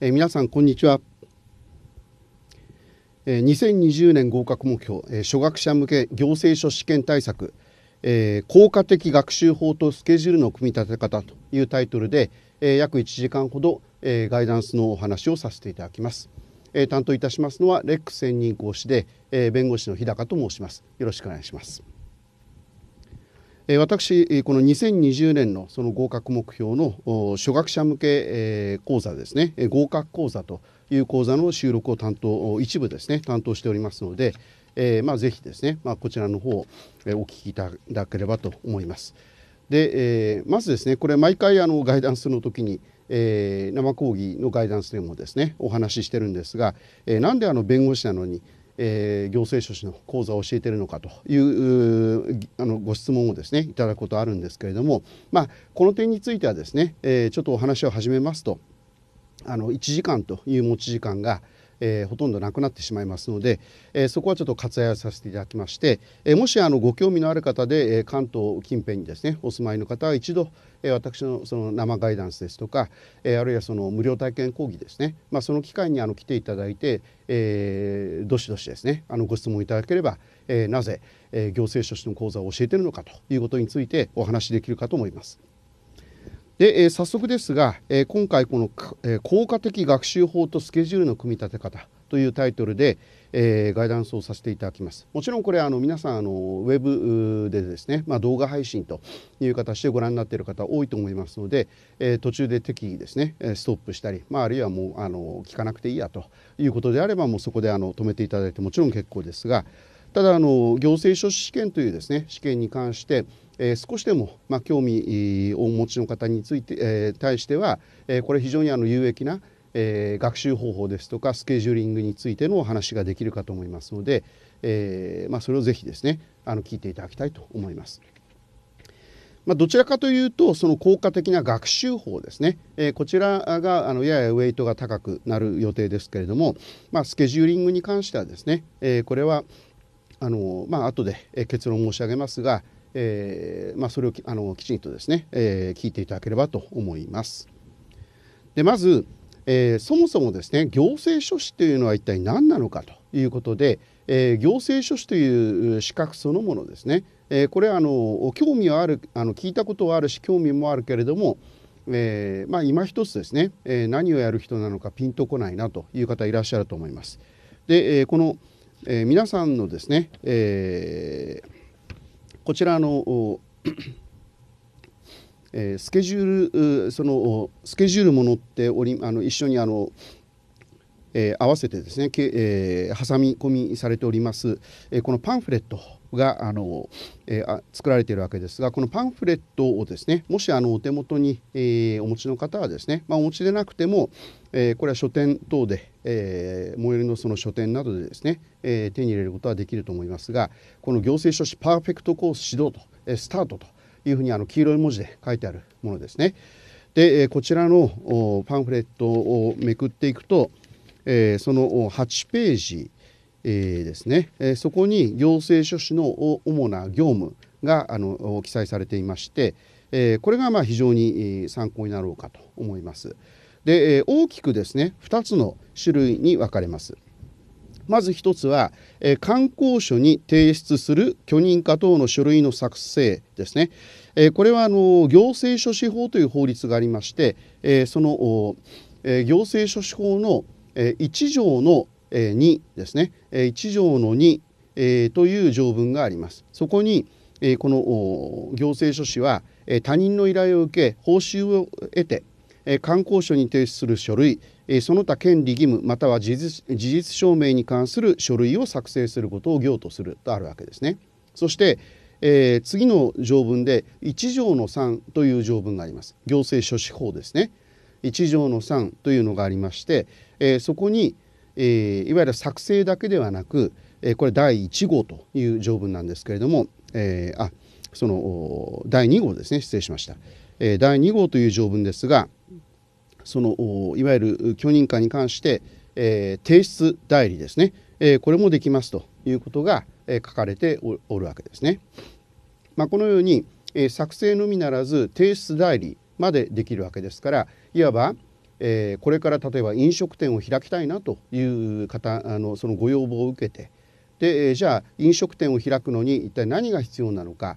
えー、皆さんこんにちは、えー、2020年合格目標、えー、初学者向け行政書試験対策、えー、効果的学習法とスケジュールの組み立て方というタイトルで、えー、約1時間ほど、えー、ガイダンスのお話をさせていただきます、えー、担当いたしますのはレック専任講師で、えー、弁護士の日高と申しますよろしくお願いします私、この2020年のその合格目標の初学者向け講座ですね、合格講座という講座の収録を担当、一部ですね、担当しておりますので、えー、まあ、ぜひですね、まあ、こちらの方をお聞きいただければと思います。で、えー、まずですね、これ毎回あのガイダンスの時に、えー、生講義のガイダンスでもですねお話ししてるんですが、えー、なんであの弁護士なのに、えー、行政書士の講座を教えてるのかというあのご質問をですねいただくことあるんですけれども、まあ、この点についてはですね、えー、ちょっとお話を始めますとあの1時間という持ち時間が、えー、ほとんどなくなってしまいますので、えー、そこはちょっと割愛させていただきまして、えー、もしあのご興味のある方で、え関東近辺にですねお住まいの方は一度、え私のその生ガイダンスですとか、えあるいはその無料体験講義ですね、まあ、その機会にあの来ていただいて、えどしどしですねあのご質問いただければ、えなぜ、え行政書士の講座を教えてるのかということについてお話しできるかと思います。で、えー、早速ですが、えー、今回この、えー、効果的学習法とスケジュールの組み立て方というタイトルで、えー、ガイダンスをさせていただきます。もちろんこれあの皆さんあのウェブでですね、まあ、動画配信という形でご覧になっている方多いと思いますので、えー、途中で適宜ですねストップしたり、まあ、あるいはもうあの聞かなくていいやということであればもうそこであの止めていただいてもちろん結構ですがただあの行政書士試験というですね試験に関してえー、少しでも、まあ、興味をお持ちの方について、えー、対しては、えー、これ非常にあの有益な、えー、学習方法ですとかスケジューリングについてのお話ができるかと思いますので、えーまあ、それをぜひですねあの聞いていただきたいと思います。まあ、どちらかというとその効果的な学習法ですね、えー、こちらがあのややウェイトが高くなる予定ですけれども、まあ、スケジューリングに関してはですね、えー、これはあのまあ後で結論申し上げますが、えー、まあ、それをあのきちんとですね、えー、聞いていただければと思います。でまず、えー、そもそもですね行政書士というのは一体何なのかということで、え行政書士という資格そのものですね、えこれはあの興味はあるあの聞いたことはあるし興味もあるけれども、えまあ、今一つですね、え何をやる人なのかピンとこないなという方いらっしゃると思います。で、えこの、え皆さんのですね、えーこちらの、えー、スケジュールそのスケジュールも載っておりあの一緒にあのえー、合わせてですね、えー、挟み込みされております、えー、このパンフレットがあの、えー、作られているわけですがこのパンフレットをですねもしあのお手元に、えー、お持ちの方はですね、まあ、お持ちでなくても、えー、これは書店等で、え最寄りのその書店などでですね、え手に入れることはできると思いますがこの行政書士パーフェクトコース指導と、えスタートというふうにあの黄色い文字で書いてあるものですね。でこちらのパンフレットをめくっていくと、えその8ページえー、ですね、えー、そこに行政書士の主な業務があの記載されていまして、えー、これがまあ非常に参考になろうかと思います。で、えー、大きくですね2つの種類に分かれます。まず1つは、えー、観光書に提出する許認可等の書類の作成ですね。えー、これはあの行政書士法という法律がありまして、えー、その、えー、行政書士法の1条のえー、2ですね、え1条の2、えという条文があります。そこに、えこの行政書士は、え他人の依頼を受け報酬を得て、え観光署に提出する書類、えその他権利義務または事実証明に関する書類を作成することを行とするとあるわけですね。そして、え次の条文で1条の3という条文があります行政書士法ですね1条の3というのがありまして、えそこに、えー、いわゆる作成だけではなく、えー、これ第1号という条文なんですけれども、えー、あその第2号ですね失礼しました、え第2号という条文ですがそのいわゆる許認可に関して、え提出代理ですね、えこれもできますということが、え書かれておるわけですね。まあ、このように、え作成のみならず提出代理までできるわけですからいわばえー、これから例えば飲食店を開きたいなという方あのそのご要望を受けてで、えー、じゃあ飲食店を開くのに一体何が必要なのか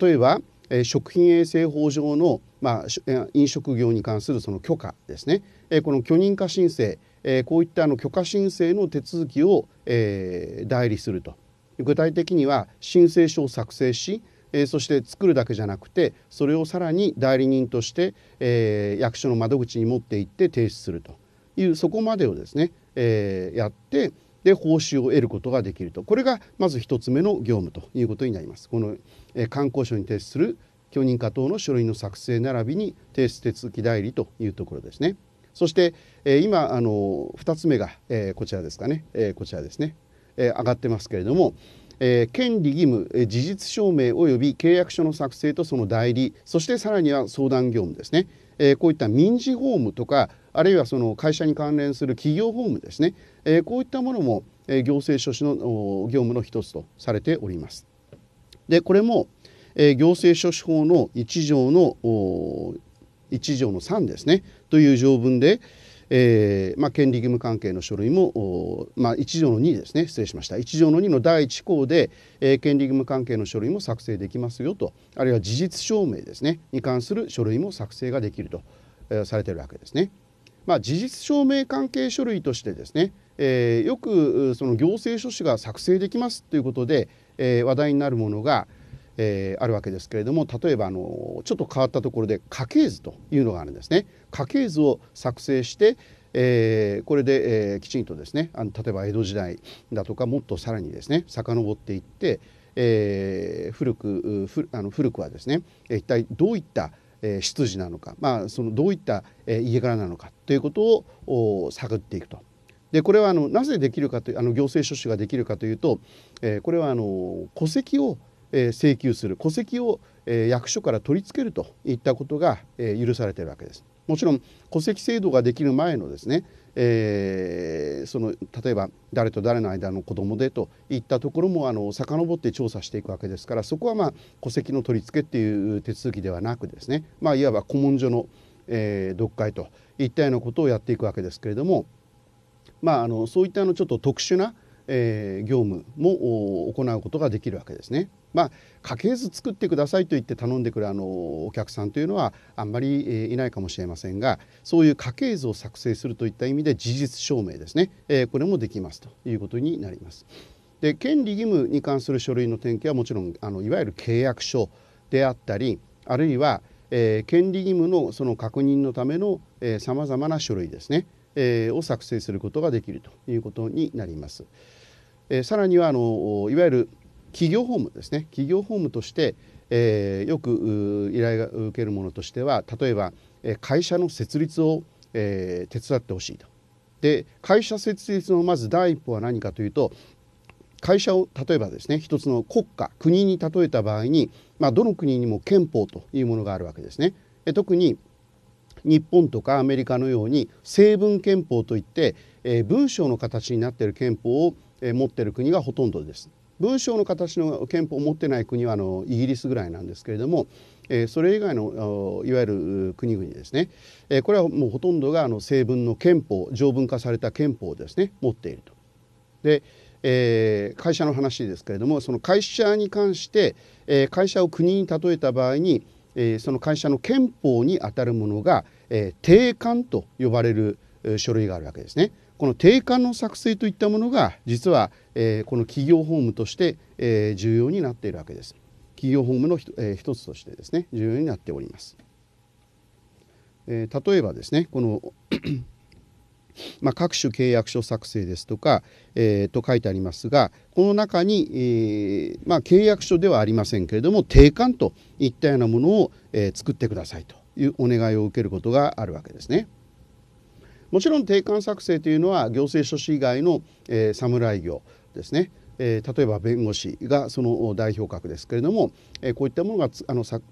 例えば、えー、食品衛生法上の、まあ、飲食業に関するその許可ですね、えー、この許認可申請、えー、こういったあの許可申請の手続きを、えー、代理すると具体的には申請書を作成しえー、そして作るだけじゃなくてそれをさらに代理人として、えー、役所の窓口に持って行って提出するというそこまでをですね、えー、やってで報酬を得ることができるとこれがまず一つ目の業務ということになります。この、え観光省に提出する許認可等の書類の作成並びに提出手続き代理というところですね。そして、え今あの2つ目が、えこちらですかね、えこちらですね、え上がってますけれども、えー、権利義務、えー、事実証明及び契約書の作成とその代理そしてさらには相談業務ですね、えー、こういった民事法務とかあるいはその会社に関連する企業法務ですね、えー、こういったものも、えー、行政書士の業務の一つとされております。でこれも、えー、行政書士法の1条の1条の3ですねという条文で、えーまあ、権利義務関係の書類も、まあ、1条の2ですね失礼しました1条の2の第1項で、えー、権利義務関係の書類も作成できますよとあるいは事実証明ですねに関する書類も作成ができると、えー、されているわけですね。まあ、事実証明関係書類としてですね、えー、よくその行政書士が作成できますということで、えー、話題になるものが、えー、あるわけですけれども例えばあのちょっと変わったところで家系図というのがあるんですね。家系図を作成して、えー、これで、えー、きちんとですねあの例えば江戸時代だとかもっとさらにですね遡っていって、えー、古くあの古くはですね一体どういった出自なのか、まあ、そのどういった家柄なのかということを探っていくと。でこれはあのなぜできるかというあの行政書士ができるかというと、えこれはあの戸籍を請求する戸籍を役所から取り付けるといったことが許されているわけです。もちろん戸籍制度ができる前のですね、えー、その例えば誰と誰の間の子供でといったところもあの遡って調査していくわけですからそこは、まあ、戸籍の取り付けっていう手続きではなくですね、まあ、いわば古文書の、えー、読解といったようなことをやっていくわけですけれども、まあ、あのそういったあのちょっと特殊な、えー、業務も行うことができるわけですね。まあ、家系図作ってくださいと言って頼んでくるあのお客さんというのはあんまりいないかもしれませんがそういう家系図を作成するといった意味で事実証明ですね、えこれもできますということになります。で権利義務に関する書類の点検はもちろんあのいわゆる契約書であったりあるいは、え権利義務のその確認のためのさまざまな書類ですね、えを作成することができるということになります。えさらにはあのいわゆる企業法務ですね企業法務として、えー、よく依頼が受けるものとしては例えば会社の設立を、えー、手伝ってほしいと。で会社設立のまず第一歩は何かというと会社を例えばですね一つの国家国に例えた場合に、まあ、どの国にも憲法というものがあるわけですね。特に日本とかアメリカのように成文憲法といって、えー、文章の形になっている憲法を、えー、持っている国がほとんどです。文章の形の憲法を持ってない国はあのイギリスぐらいなんですけれども、えー、それ以外のいわゆる国々ですね、えー、これはもうほとんどがあの成文の憲法条文化された憲法をですね持っていると。でえー、会社の話ですけれどもその会社に関して、えー、会社を国に例えた場合に、えー、その会社の憲法にあたるものが、えー、定款と呼ばれる書類があるわけですね。この定款の作成といったものが実は、えー、この企業法務として、えー、重要になっているわけです。企業法務の一,、えー、一つとしてですね重要になっております。えー、例えばですねこのまあ、各種契約書作成ですとか、えー、と書いてありますがこの中に、えーまあ、契約書ではありませんけれども定款といったようなものを、えー、作ってくださいというお願いを受けることがあるわけですね。もちろん定款作成というのは行政書士以外の、えー、侍業ですね、えー、例えば弁護士がその代表格ですけれども、えー、こういったものがあの作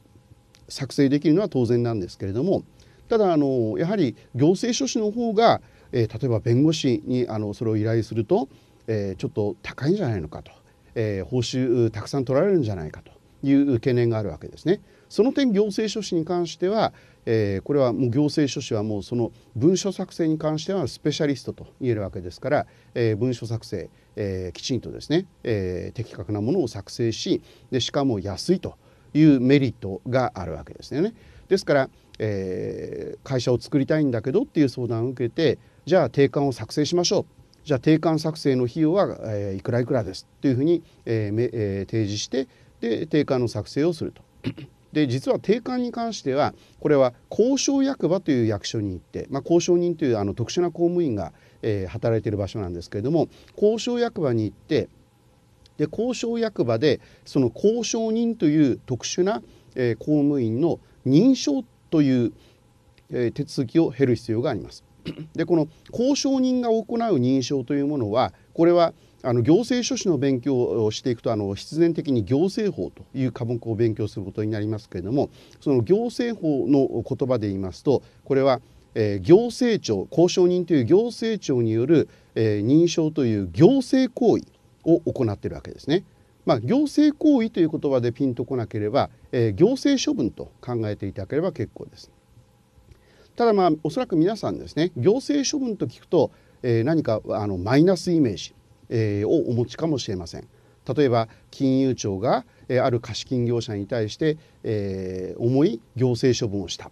成できるのは当然なんですけれどもただあのやはり行政書士の方が、えー、例えば弁護士にあのそれを依頼すると、えちょっと高いんじゃないのかと、え報酬たくさん取られるんじゃないかという懸念があるわけですね。その点行政書士に関してはえー、これはもう行政書士はもうその文書作成に関してはスペシャリストと言えるわけですから、えー、文書作成、えー、きちんとですね、え的確なものを作成しでしかも安いというメリットがあるわけですよね。ですから、え会社を作りたいんだけどっていう相談を受けてじゃあ定款を作成しましょうじゃあ定款作成の費用は、えいくらいくらですというふうに、ええ提示してで定款の作成をすると。で実は定款に関してはこれは交渉役場という役所に行って、まあ、交渉人というあの特殊な公務員が、えー、働いている場所なんですけれども交渉役場に行ってで交渉役場でその交渉人という特殊な、えー、公務員の認証という、えー、手続きを経る必要があります。でこの交渉人が行う認証というものはこれはあの行政書士の勉強をしていくとあの必然的に行政法という科目を勉強することになりますけれどもその行政法の言葉で言いますとこれは、えー、行政庁公証人という行政庁による、えー、認証という行政行為を行っているわけですね。まあ、行政行為という言葉でピンとこなければ、えー、行政処分と考えていただければ結構です。ただまあおそらく皆さんですね行政処分と聞くと、え何かあのマイナスイメージえをお持ちかもしれません。例えば金融庁が、えある貸金業者に対して、え重い行政処分をした、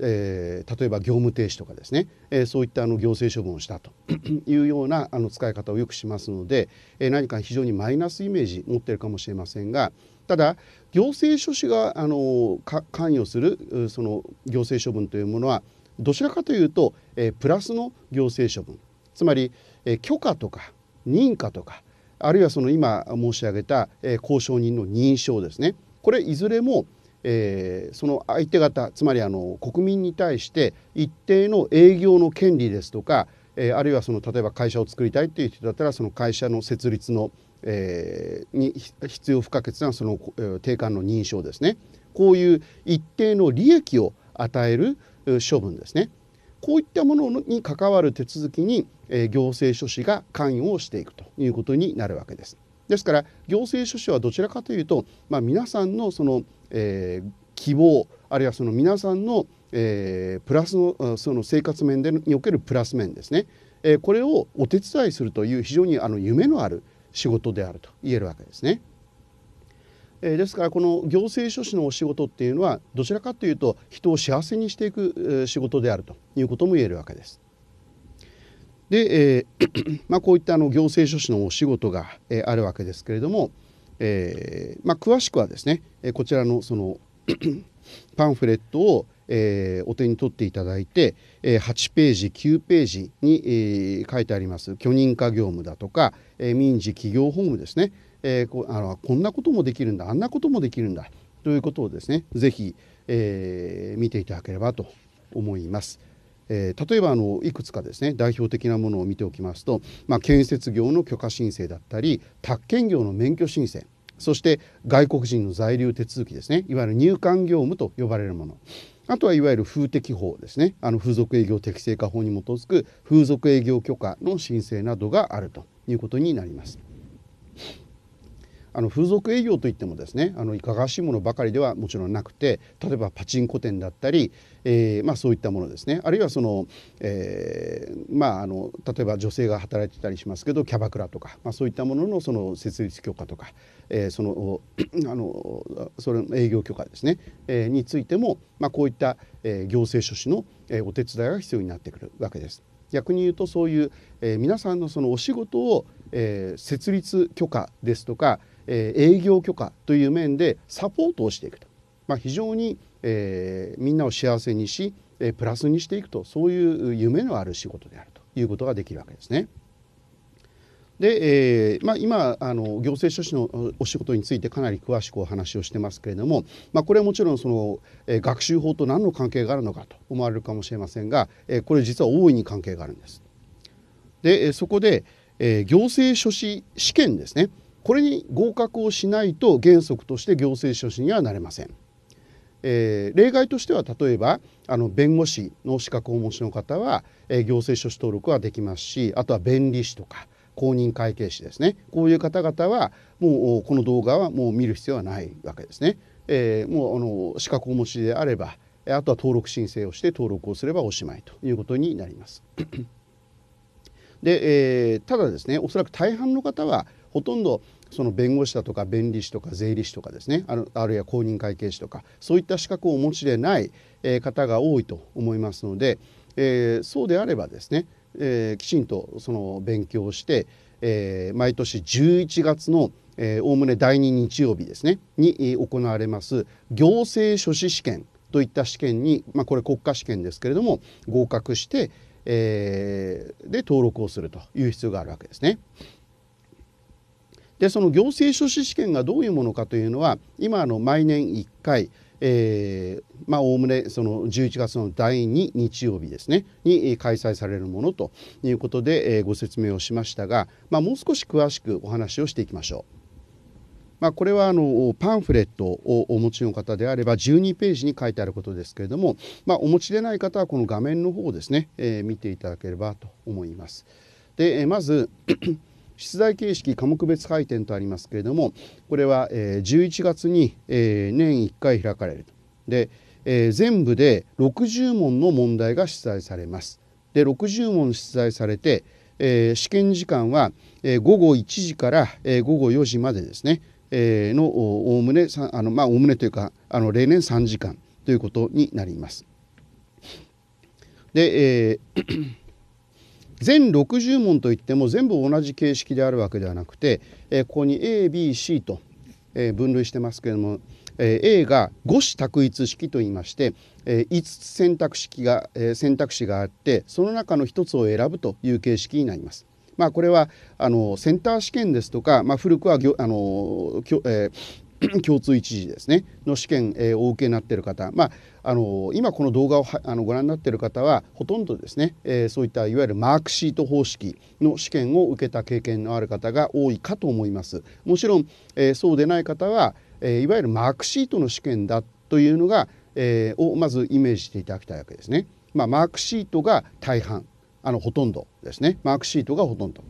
え例えば業務停止とかですね、えそういったあの行政処分をしたと いうようなあの使い方をよくしますので、え何か非常にマイナスイメージ持ってるかもしれませんがただ行政書士があの関与するその行政処分というものはどちらかというと、えプラスの行政処分つまり、え許可とか認可とかあるいはその今申し上げた、え交渉人の認証ですねこれいずれも、えー、その相手方つまりあの国民に対して一定の営業の権利ですとか、えー、あるいはその例えば会社を作りたいっていう人だったらその会社の設立の、えー、に必要不可欠なその、え定款の認証ですねこういう一定の利益を与える処分ですねこういったものに関わる手続きに、え行政書士が関与をしていくということになるわけです。ですから行政書士はどちらかというと、まあ、皆さんのその、えー、希望あるいはその皆さんの、えー、プラスのその生活面でにおけるプラス面ですね、えー、これをお手伝いするという非常にあの夢のある仕事であると言えるわけですね。えですからこの行政書士のお仕事っていうのはどちらかというと人を幸せにしていく仕事であるということも言えるわけです。で、えー、まあ、こういったあの行政書士のお仕事が、えあるわけですけれども、えー、まあ、詳しくはですねこちらのその パンフレットを、えー、お手に取っていただいて、えー、8ページ9ページに、えー、書いてあります許認可業務だとか、え民事企業法務ですね、えこあのこんなこともできるんだあんなこともできるんだということをですね是非、え見ていただければと思います。え例えばあのいくつかですね代表的なものを見ておきますと、まあ、建設業の許可申請だったり宅建業の免許申請そして外国人の在留手続きですねいわゆる入管業務と呼ばれるものあとはいわゆる風適法ですねあの風俗営業適正化法に基づく風俗営業許可の申請などがあるということになります。あの風俗営業といってもですねあのいかがわしいものばかりではもちろんなくて例えばパチンコ店だったり、えー、まあ、そういったものですねあるいはその、えー、まあ、あの例えば女性が働いてたりしますけどキャバクラとか、まあ、そういったもののその設立許可とか、えー、そのあのそれの営業許可ですね、えについても、まあ、こういった、え行政書士の、えお手伝いが必要になってくるわけです。逆に言うとそういう、え皆さんのそのお仕事を、え設立許可ですとかえー、営業許可という面でサポートをしていくと、まあ、非常に、えー、みんなを幸せにし、えー、プラスにしていくとそういう夢のある仕事であるということができるわけですね。で、えーまあ今、あの行政書士のお仕事についてかなり詳しくお話をしてますけれども、まあ、これはもちろんその、えー、学習法と何の関係があるのかと思われるかもしれませんが、えー、これ実は大いに関係があるんです。でそこで、えー、行政書士試験ですねこれに合格をしないと原則として行政書士にはなれません。えー、例外としては例えばあの弁護士の資格をお持ちの方は、えー、行政書士登録はできますしあとは弁理士とか公認会計士ですねこういう方々はもうこの動画はもう見る必要はないわけですね。えー、もうあの資格をお持ちであればあとは登録申請をして登録をすればおしまいということになります。で、えー、ただですねおそらく大半の方はほとんどその弁護士だとか弁理士とか税理士とかですねあるいは公認会計士とかそういった資格をお持ちでない方が多いと思いますので、えー、そうであればですね、えー、きちんとその勉強して、えー、毎年11月のおおむね第2日曜日ですねに行われます行政書士試験といった試験に、まあ、これ国家試験ですけれども合格して、えー、で登録をするという必要があるわけですね。でその行政書士試験がどういうものかというのは今あの毎年1回えまおおむねその11月の第2日曜日ですねに開催されるものということで、えー、ご説明をしましたが、まあ、もう少し詳しくお話をしていきましょう。まあ、これはあのパンフレットをお持ちの方であれば12ページに書いてあることですけれども、まあ、お持ちでない方はこの画面の方をですね、えー、見ていただければと思います。でまず出題形式科目別採点とありますけれどもこれは、えー、11月に、えー、年1回開かれると。で、えー、全部で60問の問題が出題されます。で60問出題されて、えー、試験時間は、えー、午後1時から、えー、午後4時までですね、えー、のおおむねあのまあおおむねというかあの例年3時間ということになります。で、えー全60問といっても全部同じ形式であるわけではなくて、えここに ABC と、え分類してますけれども、え A が五子択一式といいまして、え5つ選択式が、え選択肢があってその中の1つを選ぶという形式になります。まあ、これはあのセンター試験ですとか、まあ、古くはあの、えー 共通一時ですねの試験をお受けになっている方、まあ、あの今この動画をあのご覧になっている方はほとんどですね、えー、そういったいわゆるマークシート方式の試験を受けた経験のある方が多いかと思います。もちろん、えー、そうでない方は、えいわゆるマークシートの試験だというのが、えをまずイメージしていただきたいわけですね。まあ、マークシートが大半あのほとんどですねマークシートがほとんど。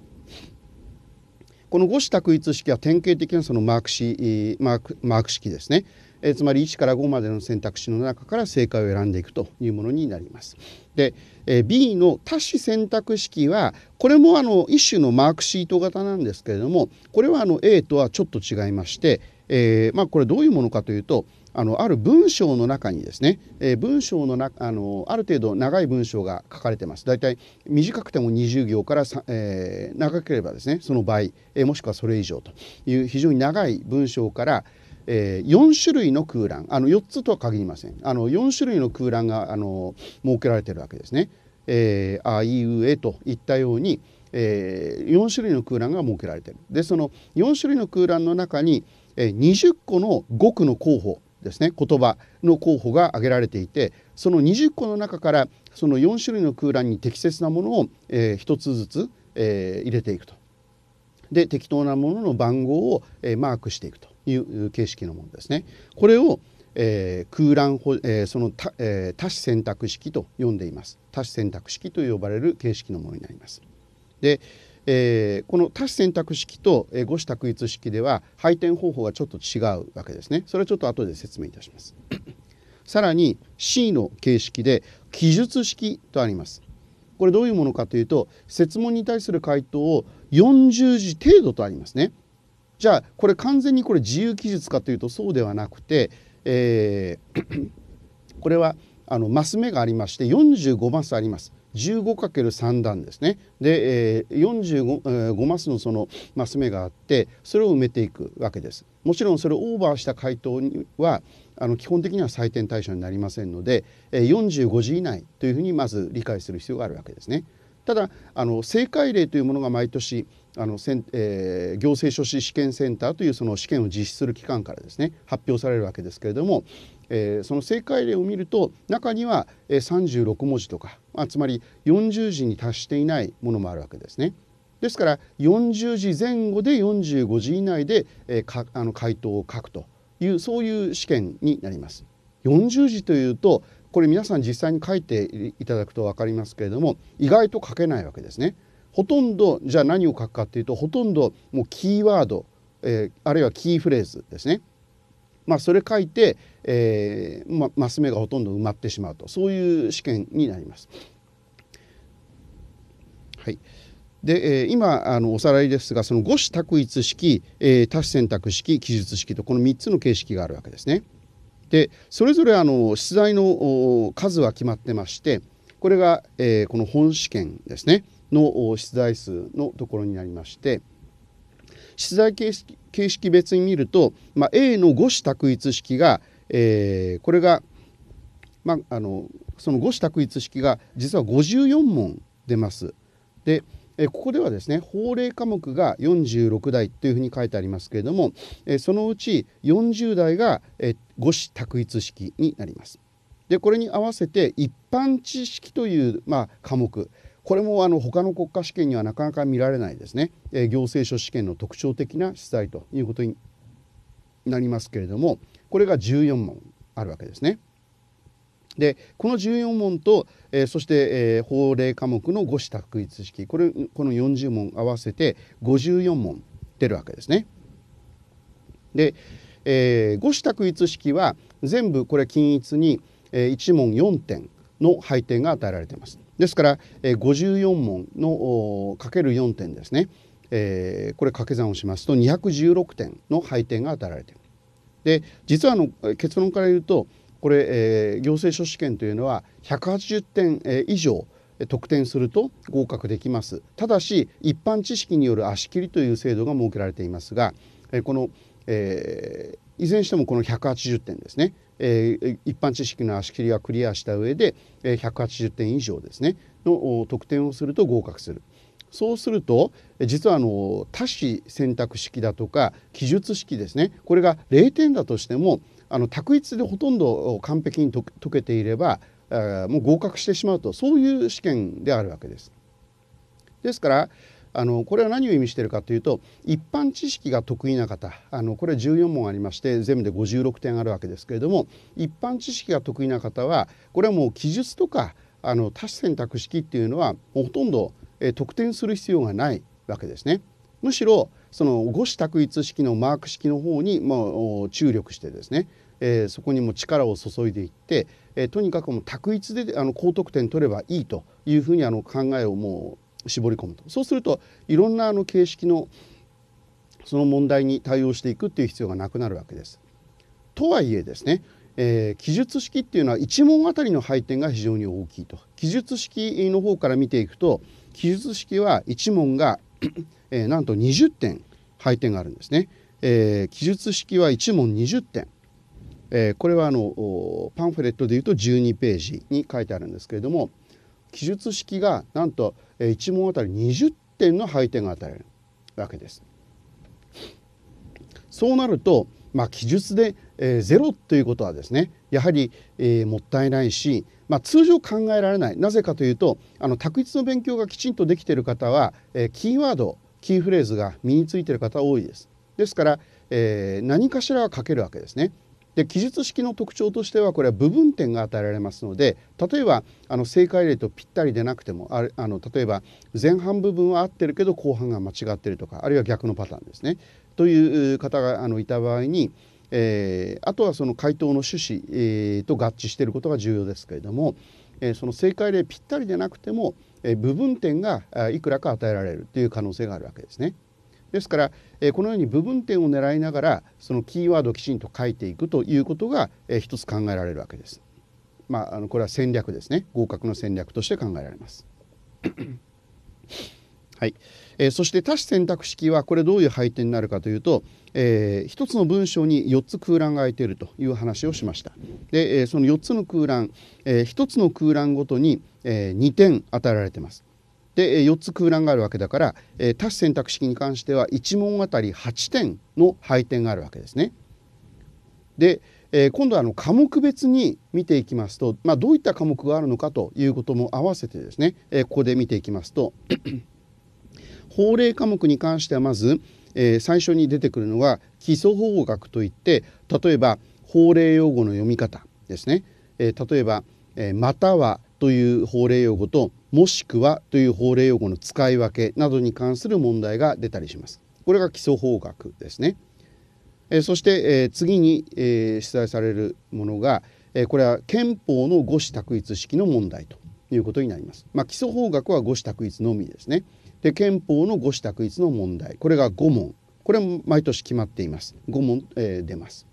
この五種択一式は典型的なそのマークシマークマーク式ですね。えつまり1から5までの選択肢の中から正解を選んでいくというものになります。で、え B の多子選択式はこれもあの一種のマークシート型なんですけれどもこれはあの A とはちょっと違いまして、えー、まあ、これどういうものかというとあのある文章の中にですね、えー、文章のなあのある程度長い文章が書かれてます大体短くても20行から、えー、長ければですねその倍、えー、もしくはそれ以上という非常に長い文章から、えー、4種類の空欄あの4つとは限りませんあの4種類の空欄があの設けられてるわけですね。えー、あいうえといったように、えー、4種類の空欄が設けられてる。でその4種類の空欄の中に、えー、20個の語句の候補ですね言葉の候補が挙げられていてその20個の中からその4種類の空欄に適切なものを、えー、1つずつ、えー、入れていくと。で適当なものの番号を、えー、マークしていくと。いう形式のものですね。これを、えー、空欄保、えー、そのた、えー、多種選択式と呼んでいます。多種選択式と呼ばれる形式のものになります。で、えー、この多種選択式と、えー、子択一式では配点方法がちょっと違うわけですね。それはちょっと後で説明いたします。さらに C の形式で記述式とあります。これどういうものかというと設問に対する回答を40字程度とありますね。じゃあこれ完全にこれ自由記述かというとそうではなくて、えー これはあのマス目がありまして45マスあります。15×3 段ですね。で、えー、45、えマスのそのマス目があってそれを埋めていくわけです。もちろんそれをオーバーした回答にはあの基本的には採点対象になりませんので、えー、45字以内というふうにまず理解する必要があるわけですね。ただあの正解例というものが毎年あの、えー、行政書士試験センターというその試験を実施する機関からですね発表されるわけですけれども、えー、その正解例を見ると中には、えー、36文字とか、まあ、つまり40字に達していないものもあるわけですね。ですから40字前後で45字以内で、えー、かあの回答を書くというそういう試験になります。40字というとこれ皆さん実際に書いていただくと分かりますけれども意外と書けないわけですね。ほとんどじゃあ何を書くかっていうとほとんどもうキーワード、えー、あるいはキーフレーズですね。まあ、それ書いて、えーま、マス目がほとんど埋まってしまうとそういう試験になります。はい、で、えー、今あのおさらいですがその五種択一式、えー、多種選択式記述式とこの3つの形式があるわけですね。でそれぞれあの出題の数は決まってましてこれが、えー、この本試験ですねの出題数のところになりまして出題形式形式別に見ると、まあ、A の5子択一式が、えー、これが、まあ、あのその5子択一式が実は54問出ます。でえここではですね法令科目が46台というふうに書いてありますけれども、えそのうち40代が、え五子択一式になります。でこれに合わせて一般知識という、まあ、科目これもあの他の国家試験にはなかなか見られないですね、え行政書試験の特徴的な出題ということになりますけれどもこれが14問あるわけですね。でこの14問と、えー、そして、えー、法令科目の五種択一式これこの40問合わせて54問出るわけですね。で、えー、五種択一式は全部これ均一に、えー、1問4点の配点が与えられています。ですから、えー、54問のかける4点ですね、えー、これ掛け算をしますと216点の配点が与えられている。で実はあの結論から言うとこれ、えー、行政書試験というのは180点、以上得点すると合格できますただし一般知識による足切りという制度が設けられていますが、えー、この、えー、いずれにしてもこの180点ですね、えー、一般知識の足切りはクリアした上で、えー、180点以上ですねの得点をすると合格する。そうすると実はあの多子選択式だとか記述式ですねこれが0点だとしてもあの択一でほとんど完璧に解けていればもう合格してしまうとそういう試験であるわけです。ですからあのこれは何を意味しているかというと一般知識が得意な方あのこれは14問ありまして全部で56点あるわけですけれども一般知識が得意な方はこれはもう記述とかあの多選択式っていうのはほとんど得点する必要がないわけですね。むしろその五子択一式のマーク式の方にあ、注力してですね、えー、そこにも力を注いでいって、えー、とにかくもう択一であの高得点取ればいいというふうにあの考えをもう絞り込むとそうするといろんなあの形式のその問題に対応していくっていう必要がなくなるわけです。とはいえですねえー、記述式っていうのは1問あたりの配点が非常に大きいと記述式の方から見ていくと記述式は1問がえー、なんと20点配点があるんですね。えー、記述式は1問20点。えー、これはあのパンフレットでいうと12ページに書いてあるんですけれども記述式がなんと1問あたり20点の配点が与えるわけです。そうなると、まあ、記述で、えー、ゼロということはですねやはり、えー、もったいないしまあ、通常考えられないなぜかというとあの択一の勉強がきちんとできている方は、えー、キーワードキーフレーズが身についている方多いです。ですから、えー、何かしらは書けるわけですね。で記述式の特徴としてはこれは部分点が与えられますので例えばあの正解例とぴったりでなくてもああの例えば前半部分は合ってるけど後半が間違ってるとかあるいは逆のパターンですねという方があのいた場合にえー、あとはその回答の趣旨、えー、と合致していることが重要ですけれども、えー、その正解例ぴったりでなくても、えー、部分点がいくらか与えられるという可能性があるわけですね。ですから、えー、このように部分点を狙いながらそのキーワードをきちんと書いていくということが、えー、一つ考えられるわけです。まあ、あのこれは戦略ですね合格の戦略として考えられます。はいえー、そして多子選択式はこれどういう配点になるかというと、えー、1つの文章に4つ空欄が空いているという話をしましたで、えー、その4つの空欄、えー、1つの空欄ごとに、えー、2点与えられていますで4つ空欄があるわけだから、えー、多子選択式に関しては1問あたり8点の配点があるわけですねで、えー、今度はあの科目別に見ていきますと、まあ、どういった科目があるのかということも合わせてですね、えー、ここで見ていきますと法令科目に関してはまず、えー、最初に出てくるのが基礎法学といって例えば法令用語の読み方ですね、えー、例えば、えー、またはという法令用語ともしくはという法令用語の使い分けなどに関する問題が出たりします。これが基礎法学ですね。えそして、え次に、え出題されるものが、えこれは憲法の五子択一式の問題ということになります。まあ、基礎法学は五子択一のみですね。で憲法の五子択一の問題これが5問これも毎年決まっています5問、えー、出ます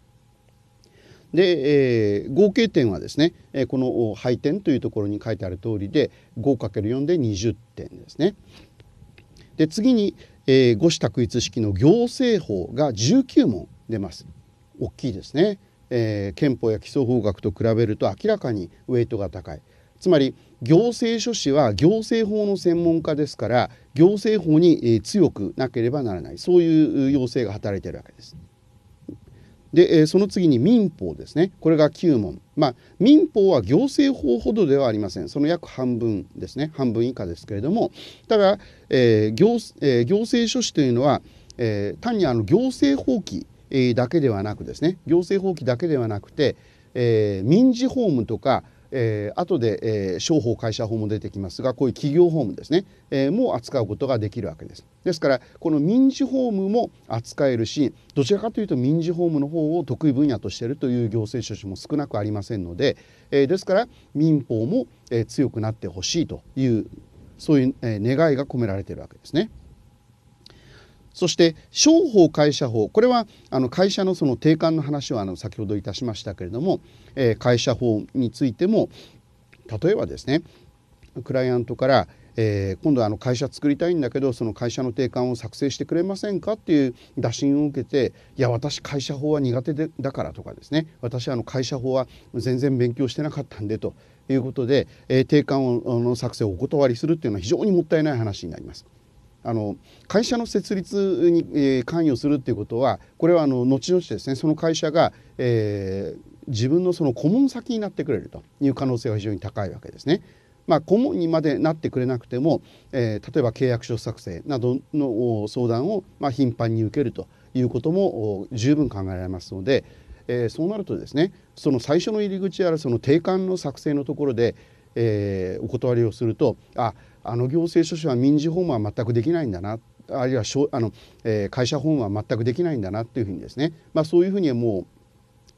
で、えー、合計点はですね、えー、この配点というところに書いてある通りで 5×4 で20点ですねで次に、えー、五子択一式の行政法が19問出ます大きいですね、えー、憲法や基礎法学と比べると明らかにウェイトが高いつまり行政書士は行政法の専門家ですから行政法に強くなければならないそういう要請が働いているわけです。でその次に民法ですねこれが9問、まあ、民法は行政法ほどではありませんその約半分ですね半分以下ですけれどもただ、えー、行えー、行政書士というのは、えー、単にあの行政法規、だけではなくですね行政法規だけではなくて、え民事法務とかえー、後で、えー、商法会社法も出てきますがこういう企業法務ですね、えー、も扱うことができるわけですですからこの民事法務も扱えるしどちらかというと民事法務の方を得意分野としているという行政書士も少なくありませんので、えー、ですから民法も、えー、強くなってほしいというそういう、えー、願いが込められているわけですね。そして商法会社法これはあの会社のその定款の話はあの先ほどいたしましたけれども、えー、会社法についても例えばですねクライアントからえー、今度あの会社作りたいんだけどその会社の定款を作成してくれませんかっていう打診を受けていや私会社法は苦手でだからとかですね私あの会社法は全然勉強してなかったんでということで、えー、定款をの作成をお断りするっていうのは非常にもったいない話になります。あの会社の設立に、えー、関与するっていうことはこれはあの後々ですねその会社が、えー、自分のその顧問先になってくれるという可能性は非常に高いわけですね。まあ、顧問にまでなってくれなくても、えー、例えば契約書作成などの相談を、まあ、頻繁に受けるということも十分考えられますので、えー、そうなるとですねその最初の入り口やらその定款の作成のところで、えー、お断りをするとああの行政書士は民事訪問は全くできないんだなあるいはしょあの、えー、会社訪問は全くできないんだなというふうにですね、まあ、そういうふうにはも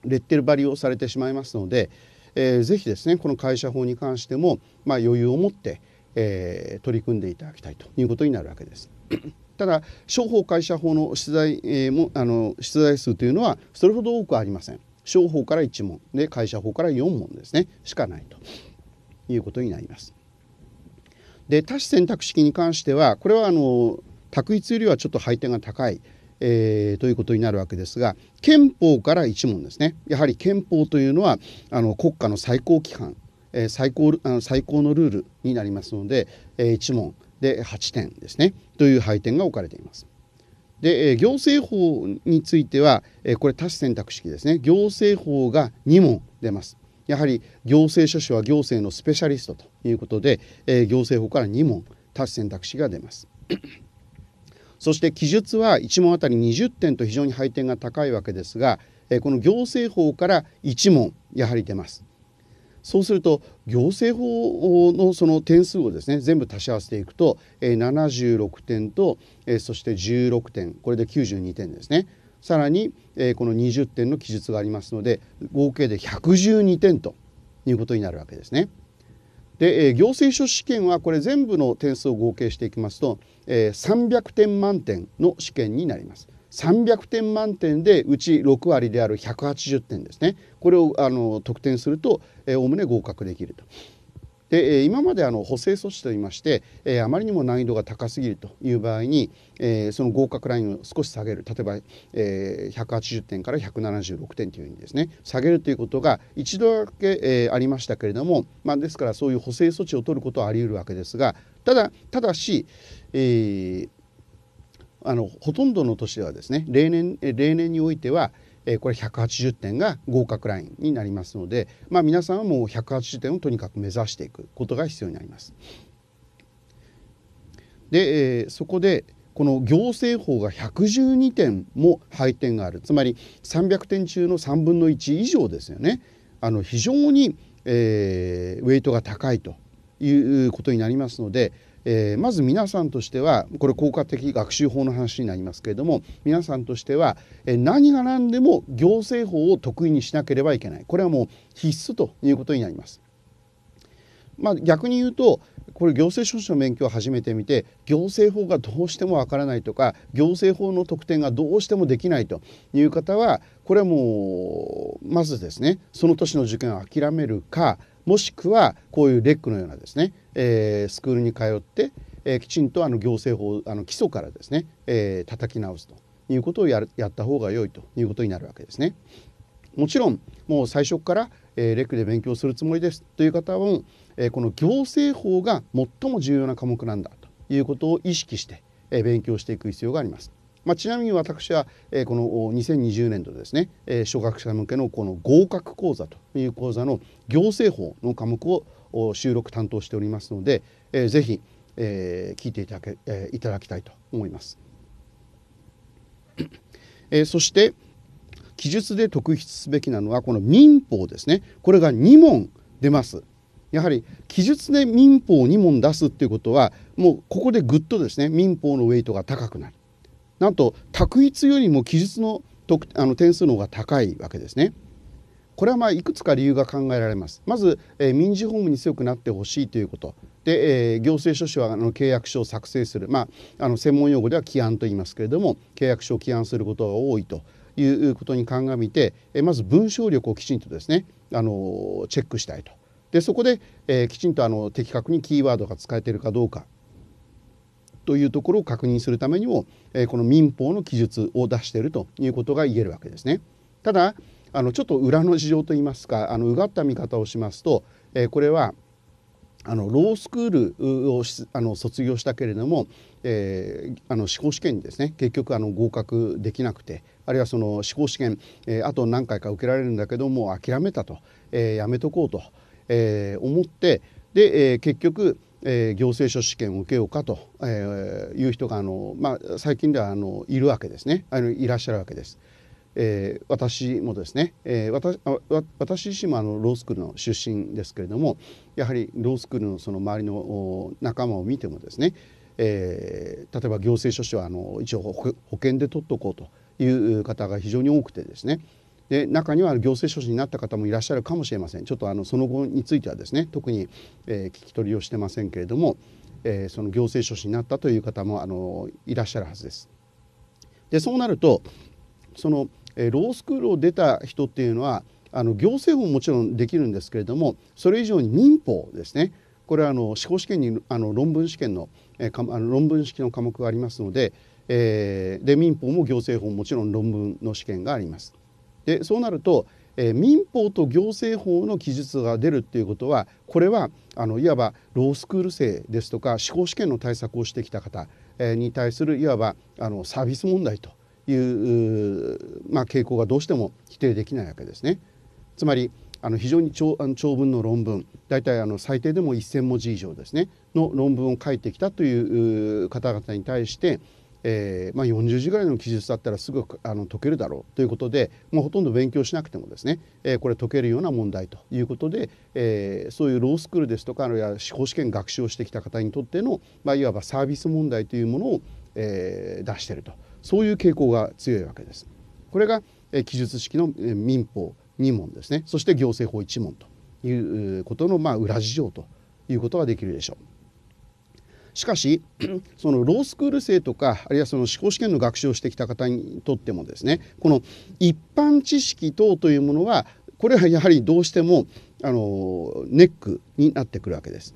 うレッテル貼りをされてしまいますので、えー、ぜひですねこの会社法に関しても、まあ、余裕を持って、えー、取り組んでいただきたいということになるわけです。ただ商法会社法の出題、えー、もあの出題数というのはそれほど多くありません。商法から1問で会社法から4問ですねしかないということになります。で多子選択式に関してはこれはあの択一よりはちょっと配点が高い、えー、ということになるわけですが憲法から一問ですねやはり憲法というのはあの国家の最高規範、えー、最高あの最高のルールになりますので、えー、1問で8点ですねという配点が置かれています。で、え行政法については、えこれ多種選択式ですね行政法が2問出ます。やはり行政書士は行政のスペシャリストということで、えー、行政法から2問多種選択肢が出ます。そして記述は1問あたり20点と非常に配点が高いわけですが、えこの行政法から1問やはり出ます。そうすると行政法のその点数をですね全部足し合わせていくとえ76点とえそして16点これで92点ですねさらに、えー、この20点の記述がありますので合計で112点ということになるわけですね。で、えー、行政書試験はこれ全部の点数を合計していきますと、えー、300点満点の試験になります。300点満点でうち6割である180点ですねこれをあの得点するとおおむね合格できるとで今まであの補正措置といいまして、えあまりにも難易度が高すぎるという場合に、えその合格ラインを少し下げる例えば、え180点から176点というふうにですね下げるということが一度だけ、えありましたけれども、まあ、ですからそういう補正措置を取ることはあり得るわけですがただただし、えー、あのほとんどの年ではですね例年例年においては、えこれ180点が合格ラインになりますので、まあ、皆さんはもう180点をとにかく目指していくことが必要になります。で、えそこでこの行政法が112点も配点があるつまり300点中の3分の1以上ですよねあの非常に、えー、ウェイトが高いということになりますのでえー、まず皆さんとしてはこれ効果的学習法の話になりますけれども皆さんとしては、え何が何でも行政法を得意にしなければいけないこれはもう必須ということになります。まあ、逆に言うとこれ行政書士の免許を始めてみて行政法がどうしてもわからないとか行政法の特典がどうしてもできないという方はこれはもうまずですねその年の受験を諦めるかもしくはこういうレックのようなですねえー、スクールに通って、えー、きちんとあの行政法あの基礎からですね、えー、叩き直すということをややった方が良いということになるわけですね。もちろんもう最初から、えー、レクで勉強するつもりですという方も、えー、この行政法が最も重要な科目なんだということを意識して、えー、勉強していく必要があります。まあ、ちなみに私は、えー、この2020年度ですね、えー、初学者向けのこの合格講座という講座の行政法の科目をを収録担当しておりますので、えー、ぜひ、えー、聞いていただけ、えー、いただきたいと思います。えー、そして記述で特筆すべきなのはこの民法ですねこれが2問出ます。やはり記述で民法を2問出すっていうことはもうここでぐっとですね民法のウェイトが高くなる。なんと択一よりも記述のあの点数の方が高いわけですね。これはまあいくつか理由が考えられます。まず、えー、民事法務に強くなってほしいということ。で、えー、行政書士はあの契約書を作成する、まあ、あの専門用語では起案と言いますけれども契約書を起案することが多いということに鑑みて、えー、まず文章力をきちんとですねあのチェックしたいと。でそこで、えー、きちんとあの的確にキーワードが使えているかどうかというところを確認するためにも、えー、この民法の記述を出しているということが言えるわけですね。ただあのちょっと裏の事情といいますかあのうがった見方をしますと、えー、これはあのロースクールをあの卒業したけれども、えー、あの司法試験にですね結局あの合格できなくてあるいはその司法試験、えー、あと何回か受けられるんだけども諦めたと、えー、やめとこうと、えー、思ってで、えー、結局えー、行政書試験を受けようかと、えー、いう人があの、まあ、最近ではあのいるわけですねあのいらっしゃるわけです。えー、私もですね、えー、私自身もあのロースクールの出身ですけれどもやはりロースクールのその周りの仲間を見てもですね、えー、例えば行政書士はあの一応保険で取っておこうという方が非常に多くてですねで中には行政書士になった方もいらっしゃるかもしれませんちょっとあのその後についてはですね特に、えー、聞き取りをしてませんけれども、えー、その行政書士になったという方もあのいらっしゃるはずです。でそうなるとそのえロースクールを出た人っていうのはあの行政法ももちろんできるんですけれどもそれ以上に民法ですねこれはあの司法試験にあの論文試験の,、えー、かあの論文式の科目がありますので、えー、で民法も行政法ももちろん論文の試験があります。でそうなると、えー、民法と行政法の記述が出るっていうことはこれはあのいわばロースクール生ですとか司法試験の対策をしてきた方に対するいわばあのサービス問題という、まあ、傾向がどうしても否定できないわけですね。つまりあの非常に長長文の論文大体あの最低でも1,000文字以上ですねの論文を書いてきたという方々に対して、えーまあ、40字ぐらいの記述だったらすぐあの解けるだろうということで、まあ、ほとんど勉強しなくてもですね、えー、これ解けるような問題ということで、えー、そういうロースクールですとかあるいは司法試験学習をしてきた方にとっての、まあ、いわばサービス問題というものを、えー、出してると。そういう傾向が強いわけです。これが記述式の民法2問ですねそして行政法1問ということのまあ裏事情ということができるでしょう。しかし そのロースクール生とかあるいはその司法試験の学習をしてきた方にとってもですねこの一般知識等というものはこれはやはりどうしてもあのネックになってくるわけです。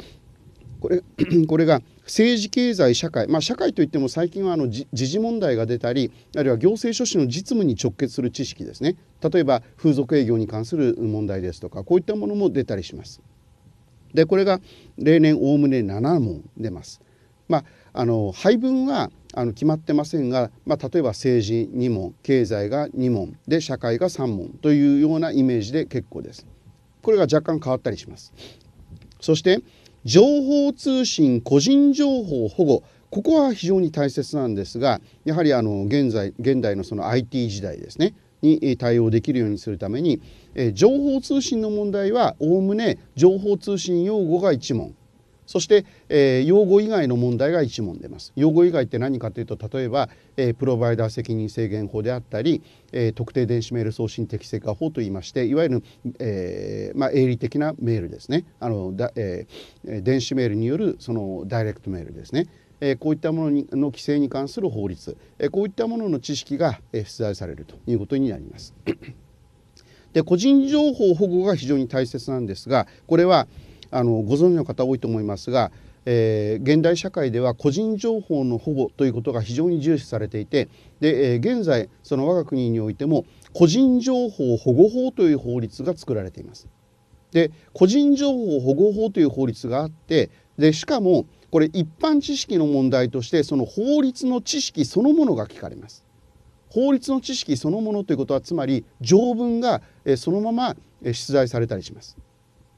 これ これが政治経済社会、まあ、社会といっても最近はあの時事問題が出たりあるいは行政書士の実務に直結する知識ですね例えば風俗営業に関する問題ですとかこういったものも出たりします。でこれが例年おおむね7問出ます。まあ、あの配分はあの決まってませんが、まあ、例えば政治2問経済が2問で社会が3問というようなイメージで結構です。これが若干変わったりします。そして情報通信個人情報保護ここは非常に大切なんですがやはりあの現在現代のその IT 時代ですねに対応できるようにするために情報通信の問題はおおむね情報通信用語が1問そして、えー、用語以外の問題が1問出ます。用語以外って何かというと例えば、えー、プロバイダー責任制限法であったり、えー、特定電子メール送信適正化法といいましていわゆる、えまあ、営利的なメールですねあのだ、え電子メールによるそのダイレクトメールですね。えこういったものにの規制に関する法律、えこういったものの知識が、え出題されるということになります。で個人情報保護が非常に大切なんですがこれは、あのご存知の方多いと思いますが、えー、現代社会では個人情報の保護ということが非常に重視されていてで、えー、現在その我が国においても個人情報保護法という法律が作られています。で個人情報保護法という法律があってでしかもこれ一般知識の問題としてその法律の知識そのものが聞かれます。法律の知識そのものということはつまり条文がそのまま出題されたりします。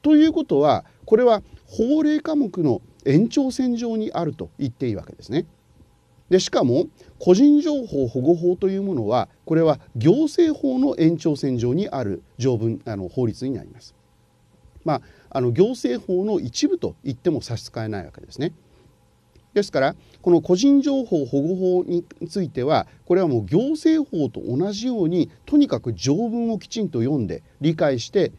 ということはこれは法令科目の延長線上にあると言っていいわけですね。でしかも個人情報保護法というものはこれは行政法の延長線上にある条文あの法律になります。まあ、あの行政法の一部と言っても差し支えないわけですね。ですからこの個人情報保護法についてはこれはもう行政法と同じようにとにかく条文をきちんと読んで理解して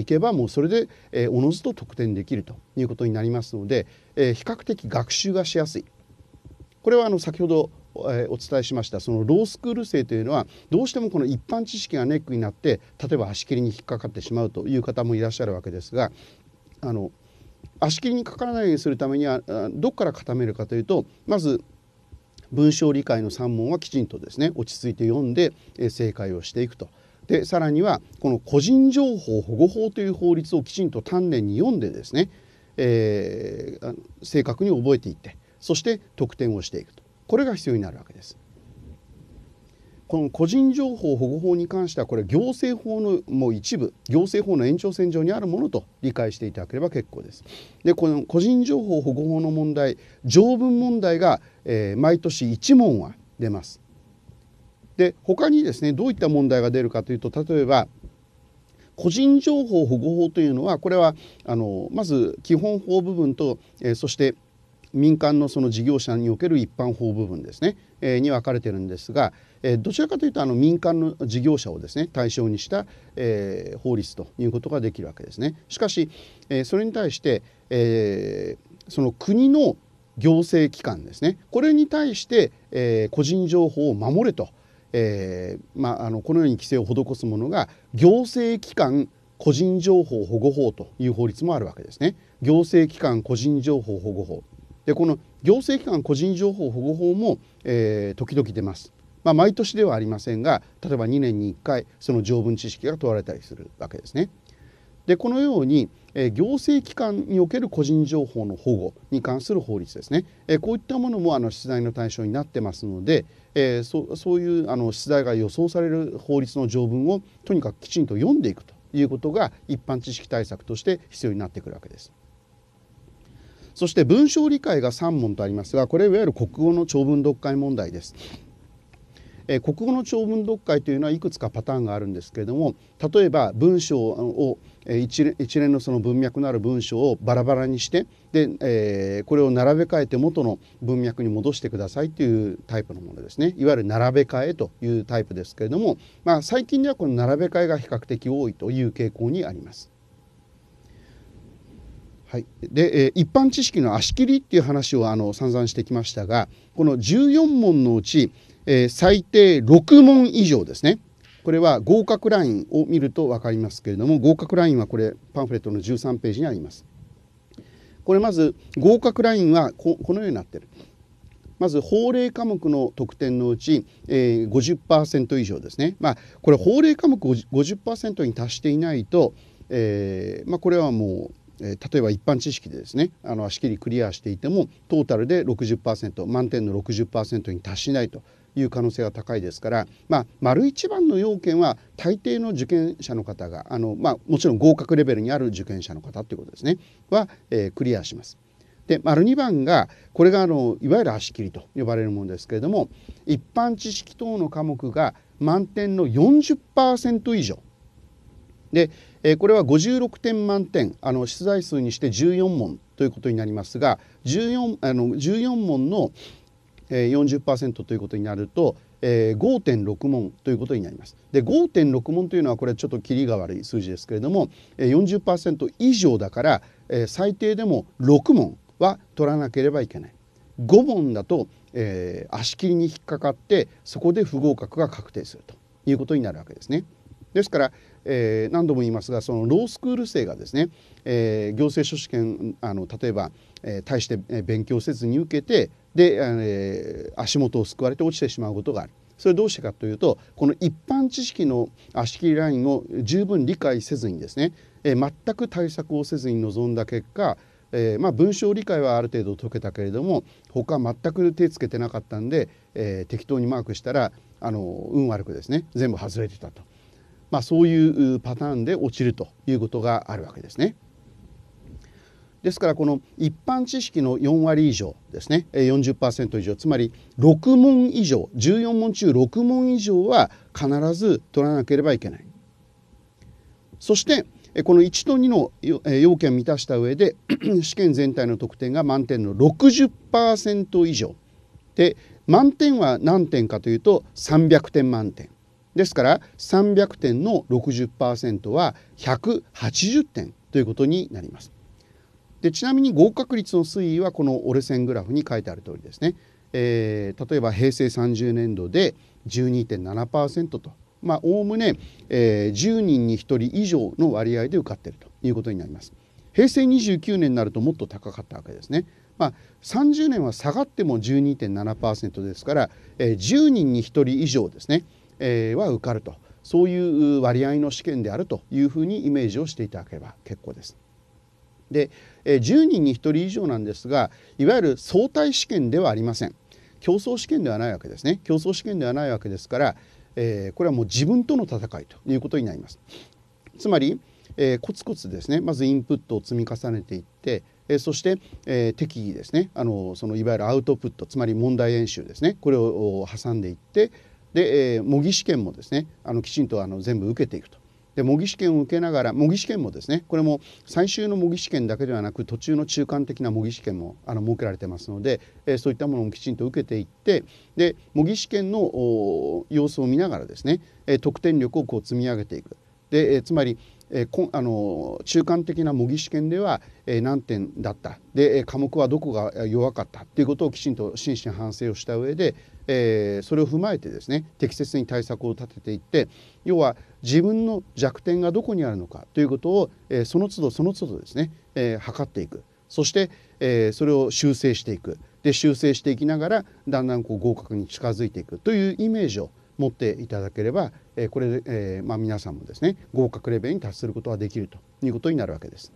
いけばもうそれでおのずと特典できるということになりますので比較的学習がしやすいこれはあの先ほどお伝えしましたそのロースクール生というのはどうしてもこの一般知識がネックになって例えば足切りに引っかかってしまうという方もいらっしゃるわけですがあの足切りにかからないようにするためにはどこから固めるかというとまず文章理解の3問はきちんとですね落ち着いて読んで正解をしていくと。でさらにはこの個人情報保護法という法律をきちんと丹念に読んでですね、えー、正確に覚えていってそして得点をしていくとこれが必要になるわけです。この個人情報保護法に関してはこれ行政法のもう一部行政法の延長線上にあるものと理解していただければ結構です。でこの個人情報保護法の問題条文問題が、えー、毎年1問は出ます。で他にですねどういった問題が出るかというと例えば個人情報保護法というのはこれはあのまず基本法部分と、えー、そして民間のその事業者における一般法部分ですねに分かれてるんですがどちらかというとあの民間の事業者をですね対象にした、え法律ということができるわけですね。しかし、えそれに対して、えその国の行政機関ですねこれに対して、え個人情報を守れと、えまあ、あのこのように規制を施すものが行政機関個人情報保護法という法律もあるわけですね。行政機関個人情報保護法でこの行政機関個人情報保護法も、えー、時々出ます。まあ、毎年ではありませんが例えば2年に1回その条文知識が問われたりするわけですね。でこのように、えー、行政機関における個人情報の保護に関する法律ですね、えー、こういったものもあの出題の対象になってますので、えー、そそういうあの出題が予想される法律の条文をとにかくきちんと読んでいくということが一般知識対策として必要になってくるわけです。そして文章理解が3問とありますがこれいわゆる国語の長文読解問題です。え国語の長文読解というのはいくつかパターンがあるんですけれども例えば文章を一連一連のその文脈のある文章をバラバラにしてで、えー、これを並べ替えて元の文脈に戻してくださいというタイプのものですねいわゆる並べ替えというタイプですけれども、まあ、最近ではこの並べ替えが比較的多いという傾向にあります。はい、で、えー、一般知識の足切りっていう話をあの散々してきましたがこの14問のうち、えー、最低6問以上ですねこれは合格ラインを見ると分かりますけれども合格ラインはこれパンフレットの13ページにあります。これまず合格ラインはこのようになってる。まず法令科目の得点のうち、えー、50%以上ですね、まあ、これ法令科目 50%, 50に達していないと、えーまあ、これはもうえ例えば一般知識でですねあの足切りクリアしていてもトータルで60%満点の60%に達しないという可能性が高いですから、まあ、丸一番の要件は大抵の受験者の方があの、まあ、もちろん合格レベルにある受験者の方ということですねは、えー、クリアします。で丸2番がこれがあのいわゆる足切りと呼ばれるものですけれども一般知識等の科目が満点の40%以上で、えー、これは56点満点あの出題数にして14問ということになりますが 14, あの14問の40%ということになるとえー、5.6問ということになります。で5.6問というのはこれちょっと切りが悪い数字ですけれども40%以上だから、えー、最低でも6問は取らなければいけない。5問だと、えー、足切りに引っかかってそこで不合格が確定するということになるわけですね。ですから、えー、何度も言いますがそのロースクール生がですね、えー、行政書士権あの例えば、えー、大して勉強せずに受けてで、えー、足元をすくわれて落ちてしまうことがある。それどうしてかというとこの一般知識の足切りラインを十分理解せずにですね、えー、全く対策をせずに臨んだ結果えー、まあ、文章理解はある程度解けたけれども他全く手つけてなかったんで、えー、適当にマークしたらあの運悪くですね全部外れてたとまあ、そういうパターンで落ちるということがあるわけですね。ですからこの一般知識の4割以上ですね40%以上つまり6問以上14問中6問以上は必ず取らなければいけないそしてこの1と2の要件を満たした上で 試験全体の得点が満点の60%以上で満点は何点かというと300点満点ですから300点の60%は180点ということになります。でちなみに合格率の推移はこの折れ線グラフに書いてある通りですね、えー、例えば平成30年度で12.7%とまあおおむね、えー、10人に1人以上の割合で受かっているということになります。平成29年になるともっと高かったわけですね。まあ、30年は下がっても12.7%ですから、えー、10人に1人以上ですねは受かるとそういう割合の試験であるというふうにイメージをしていただければ結構です。で10人に1人以上なんですがいわゆる相対試験ではありません競争試験ではないわけですね競争試験ではないわけですから、えこれはもう自分との戦いということになります。つまり、えコツコツですねまずインプットを積み重ねていってえそして、えー、適宜ですねあのそのいわゆるアウトプットつまり問題演習ですねこれを挟んでいって、で、えー、模擬試験もですねあのきちんとあの全部受けていくと。で模擬試験を受けながら模擬試験もですねこれも最終の模擬試験だけではなく途中の中間的な模擬試験もあの設けられてますので、えー、そういったものもきちんと受けていってで模擬試験の様子を見ながらですね、えー、得点力をこう積み上げていく。で、えー、つまりえこあの中間的な模擬試験では、え何点だったで科目はどこが弱かったっていうことをきちんと真摯に反省をした上でえー、それを踏まえてですね適切に対策を立てていって要は自分の弱点がどこにあるのかということを、えー、その都度その都度ですね、えー、測っていくそして、えそれを修正していくで修正していきながらだんだんこう合格に近づいていくというイメージを持っていただければ、えこれで、えまあ、皆さんもですね合格レベルに達することができるということになるわけです。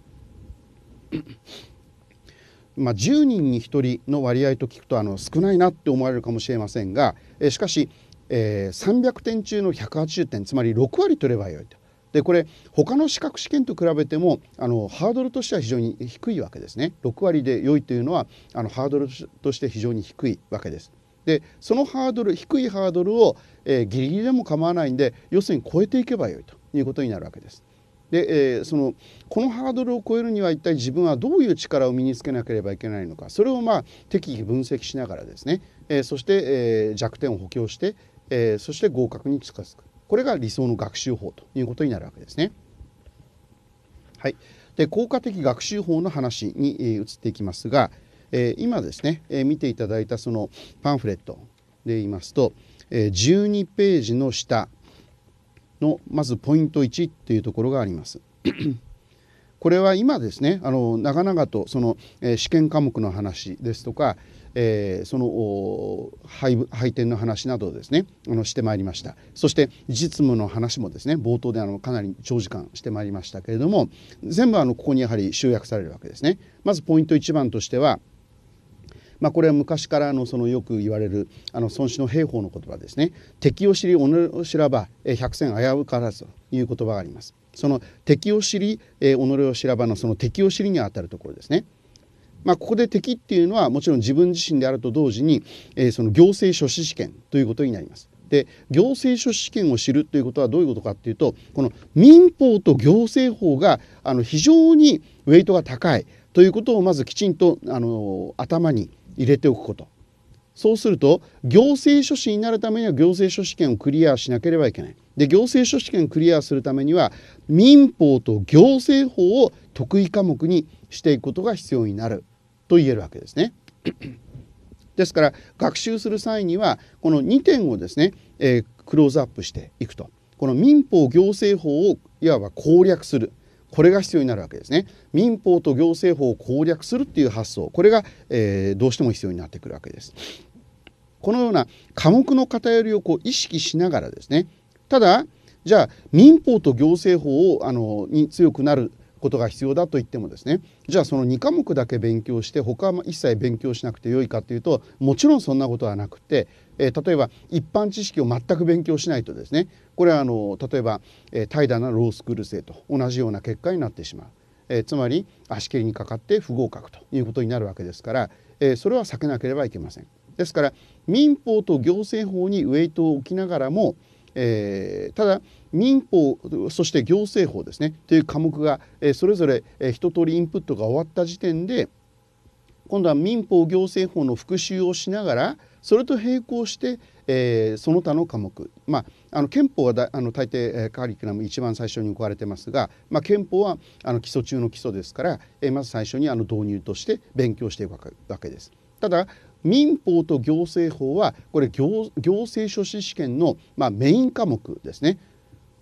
まあ、10人に1人の割合と聞くとあの少ないなって思われるかもしれませんが、えしかし、えー、300点中の180点つまり6割取ればよいと。でこれ他の資格試験と比べてもあのハードルとしては非常に低いわけですね6割で良いというのはあのハードルとして非常に低いわけですでそのハードル低いハードルを、えー、ギリギリでも構わないんで要するに超えていけばよいということになるわけですで、えー、そのこのハードルを超えるには一体自分はどういう力を身につけなければいけないのかそれをまあ適宜分析しながらですね、えー、そして、えー、弱点を補強して、えー、そして合格に近づくこれが理想の学習法ということになるわけですね。はい、で効果的学習法の話に、え移っていきますが、え今ですね、え見ていただいたそのパンフレットで言いますと、え12ページの下のまずポイント1っていうところがあります。これは今ですねあの長々とその、えー、試験科目の話ですとか、えー、その配配点の話などをですねあのしてまいりましたそして実務の話もですね冒頭であのかなり長時間してまいりましたけれども全部あのここにやはり集約されるわけですね。まずポイント1番としてはまあ、これは昔からのそのよく言われるあの孫子の兵法の言葉ですね敵を知り己を知らば百戦危うからずという言葉がありますその敵を知り己を知らばのその敵を知りにあたるところですねまあ、ここで敵っていうのはもちろん自分自身であると同時に、えその行政書士試験ということになります。で行政書士試験を知るということはどういうことかっていうとこの民法と行政法があの非常にウェイトが高いということをまずきちんとあの頭に入れておくことそうすると行政書士になるためには行政書士権をクリアしなければいけないで行政書士権をクリアするためには民法と行政法を得意科目にしていくことが必要になると言えるわけですね。ですから学習する際にはこの2点をですね、えー、クローズアップしていくとこの民法行政法をいわば攻略するこれが必要になるわけですね民法と行政法を攻略するっていう発想これが、えー、どうしても必要になってくるわけですこのような科目の偏りをこう意識しながらですねただじゃあ民法と行政法をあのに強くなることが必要だと言ってもですねじゃあその2科目だけ勉強して他は一切勉強しなくてよいかというともちろんそんなことはなくてえー、例えば一般知識を全く勉強しないとですねこれはあの例えば、えー、怠惰なロースクール生と同じような結果になってしまう、えー、つまり足切りにかかって不合格ということになるわけですから、えそれは避けなければいけません。ですから民法と行政法にウェイトを置きながらも、えー、ただ民法そして行政法ですねという科目が、えー、それぞれ、えー、一通りインプットが終わった時点で今度は民法行政法の復習をしながら、それと並行して、えー、その他の科目、まあ、あの憲法はだあの大抵カリキュラム一番最初に置かれてますが、まあ、憲法はあの基礎中の基礎ですから、えー、まず最初にあの導入として勉強していくわけです。ただ民法と行政法はこれ行政書士試験の、まあ、メイン科目ですね、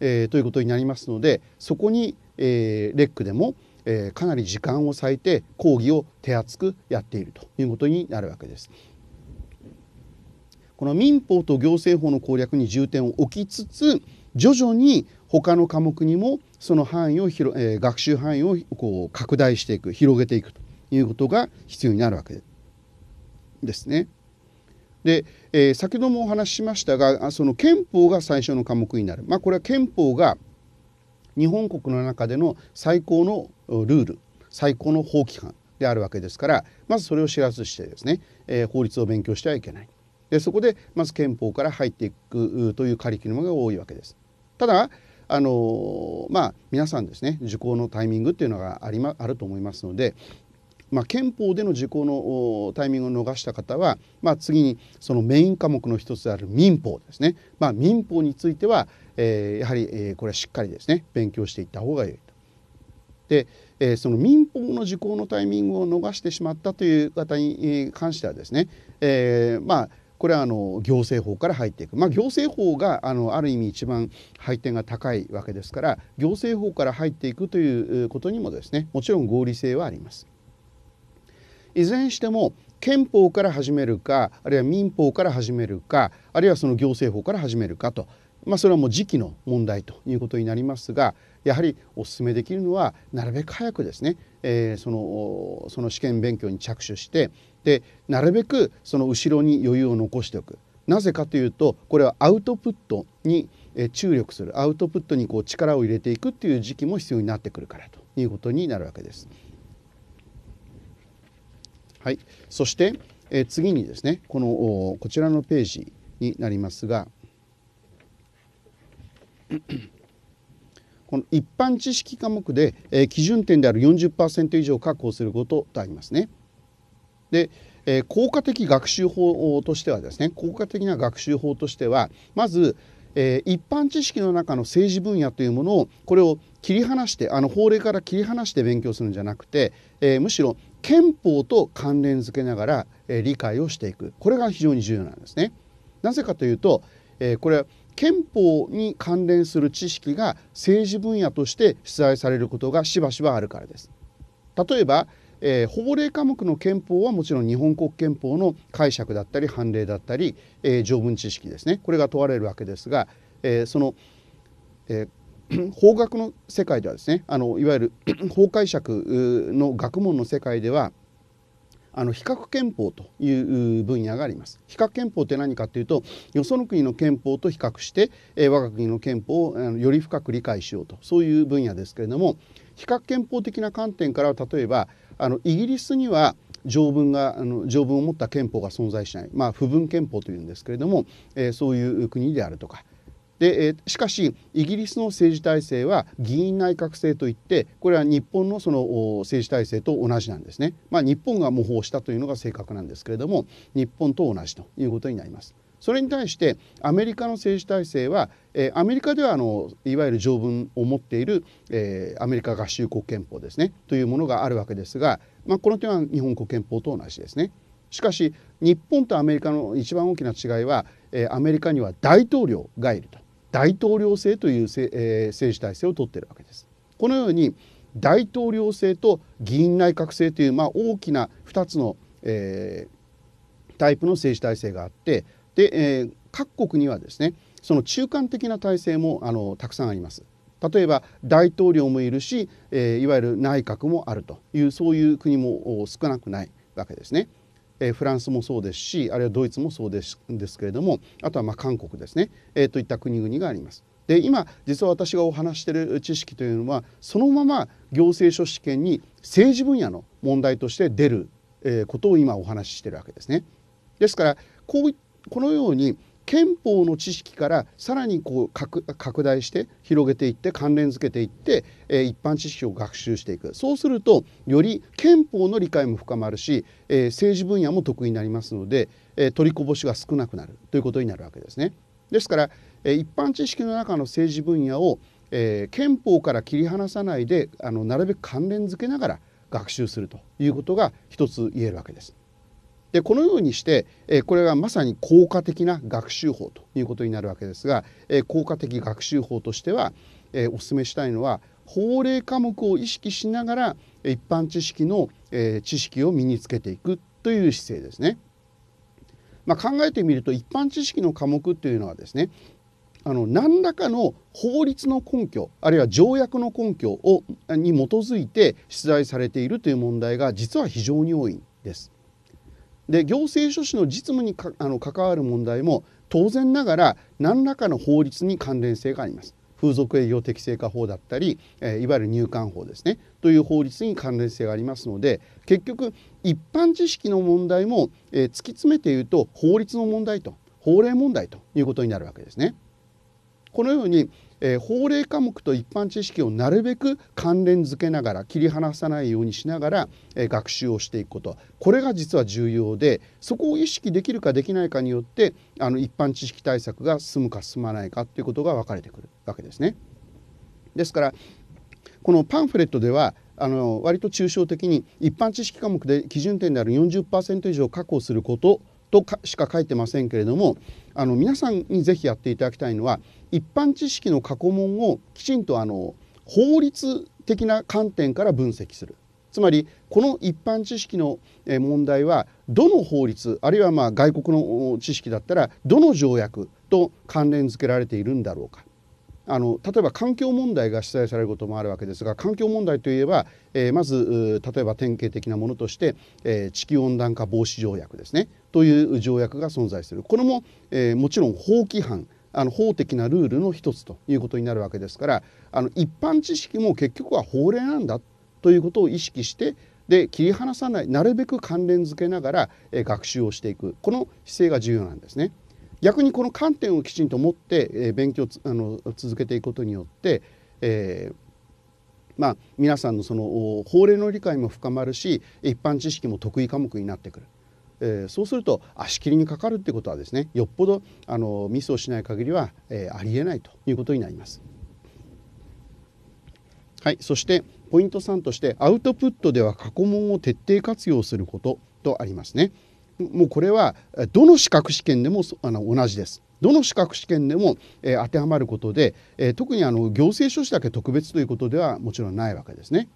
えー、ということになりますのでそこに、えー、レックでも、えー、かなり時間を割いて講義を手厚くやっているということになるわけです。この民法と行政法の攻略に重点を置きつつ徐々に他の科目にもその範囲を広、えー、学習範囲をこう拡大していく広げていくということが必要になるわけですね。で、えー、先ほどもお話ししましたがその憲法が最初の科目になる、まあ、これは憲法が日本国の中での最高のルール最高の法規範であるわけですからまずそれを知らずしてですね、えー、法律を勉強してはいけない。でそこでまず憲法から入っていくというカリキュラムが多いわけです。ただあのまあ皆さんですね受講のタイミングっていうのがあり、ま、あると思いますので、まあ、憲法での受講のタイミングを逃した方は、まあ、次にそのメイン科目の一つである民法ですね、まあ、民法については、えー、やはり、えー、これはしっかりですね勉強していった方が良いと。で、えー、その民法の受講のタイミングを逃してしまったという方に関してはですね、えー、まあこれはあの行政法から入っていく、まあ、行政法があのある意味一番配点が高いわけですから行政法から入っていくということにもですねもちろん合理性はあります。いずれにしても憲法から始めるかあるいは民法から始めるかあるいはその行政法から始めるかと、まあ、それはもう時期の問題ということになりますがやはりお勧めできるのはなるべく早くですね、えー、そのその試験勉強に着手してでなるべくその後ろに余裕を残しておく。なぜかというとこれはアウトプットに注力するアウトプットにこう力を入れていくっていう時期も必要になってくるからということになるわけです。はい、そして、え次にですねこのこちらのページになりますがこの一般知識科目で、えー、基準点である40%以上確保することとありますね。で、えー、効果的学習法としてはですね効果的な学習法としてはまず、えー、一般知識の中の政治分野というものをこれを切り離してあの法令から切り離して勉強するんじゃなくて、えー、むしろ憲法と関連づけながら、え理解をしていくこれが非常に重要なんですね。なぜかというと、えこれは憲法に関連する知識が政治分野として出題されることがしばしばあるからです。例えば、えー、ほぼ科目の憲法はもちろん日本国憲法の解釈だったり判例だったり、えー、条文知識ですねこれが問われるわけですが、えー、その、え 法学の世界ではですねあのいわゆる 法解釈の学問の世界ではあの比較憲法という分野があります比較憲法って何かというとよその国の憲法と比較して、え我が国の憲法をあのより深く理解しようとそういう分野ですけれども比較憲法的な観点からは例えばあのイギリスには条文があの条文を持った憲法が存在しない、まあ、不分憲法というんですけれども、えー、そういう国であるとかで、えしかしイギリスの政治体制は議員内閣制といってこれは日本のその政治体制と同じなんですね、まあ、日本が模倣したというのが正確なんですけれども日本と同じということになります。それに対してアメリカの政治体制は、えアメリカではあのいわゆる条文を持っている、えアメリカ合衆国憲法ですねというものがあるわけですが、まあ、この点は日本国憲法と同じですね。しかし日本とアメリカの一番大きな違いは、えアメリカには大統領がいると。大統領制という、えー、政治体制をとっているわけです。このように大統領制と議員内閣制という、まあ、大きな2つの、えー、タイプの政治体制があってで、えー、各国にはですねその中間的な体制もあのたくさんあります。例えば大統領もいるし、えー、いわゆる内閣もあるというそういう国も少なくないわけですね。えフランスもそうですしあるいはドイツもそうですですけれどもあとはま韓国ですね、えといった国々があります。で今実は私がお話してる知識というのはそのまま行政書士験に政治分野の問題として出ることを今お話ししてるわけですね。ですからこうこのように憲法の知識からさらにこう拡大して広げていって関連づけていって、えー、一般知識を学習していくそうするとより憲法の理解も深まるし、えー、政治分野も得意になりますので、えー、取りこぼしが少なくなるということになるわけですね。ですから、え一般知識の中の政治分野を、え憲法から切り離さないであのなるべく関連づけながら学習するということが一つ言えるわけです。でこのようにして、えこれがまさに効果的な学習法ということになるわけですが、え効果的学習法としては、えお勧めしたいのは法令科目を意識しながら一般知識の、え知識を身につけていくという姿勢ですね。まあ、考えてみると一般知識の科目というのはですねあの何らかの法律の根拠あるいは条約の根拠をに基づいて出題されているという問題が実は非常に多いんです。で行政書士の実務にかあの関わる問題も当然ながら何らかの法律に関連性があります。風俗営業適正化法だったり、えいわゆる入管法ですねという法律に関連性がありますので結局一般知識の問題も、え突き詰めて言うと法律の問題と法令問題ということになるわけですね。このようにえー、法令科目と一般知識をなるべく関連づけながら切り離さないようにしながら、えー、学習をしていくことこれが実は重要でそこを意識できるかできないかによってあの一般知識対策が進むか進まないかということが分かれてくるわけですね。ですからこのパンフレットではあの割と抽象的に一般知識科目で基準点である40%以上確保することとしか書いてませんけれどもあの皆さんにぜひやっていただきたいのは一般知識の過去問をきちんとあの法律的な観点から分析するつまりこの一般知識の問題はどの法律あるいはま外国の知識だったらどの条約と関連づけられているんだろうかあの例えば環境問題が主催されることもあるわけですが環境問題といえば、えー、まず例えば典型的なものとして、えー、地球温暖化防止条約ですねという条約が存在するこれも、えー、もちろん法規範あの法的なルールの一つということになるわけですからあの一般知識も結局は法令なんだということを意識してで切り離さないなるべく関連づけながら、えー、学習をしていくこの姿勢が重要なんですね。逆にこの観点をきちんと持って、えー、勉強あの続けていくことによって、えーまあ、皆さんのその法令の理解も深まるし一般知識も得意科目になってくる、えー、そうすると足切りにかかるってことはですねよっぽどあのミスをしない限りは、えー、ありえないということになります。はい、そしてポイント3としてアウトプットでは過去問を徹底活用することとありますね。もうこれはどの資格試験でもあの同じです。どの資格試験でも、えー、当てはまることで、えー、特にあの行政書士だけ特別ということではもちろんないわけですね。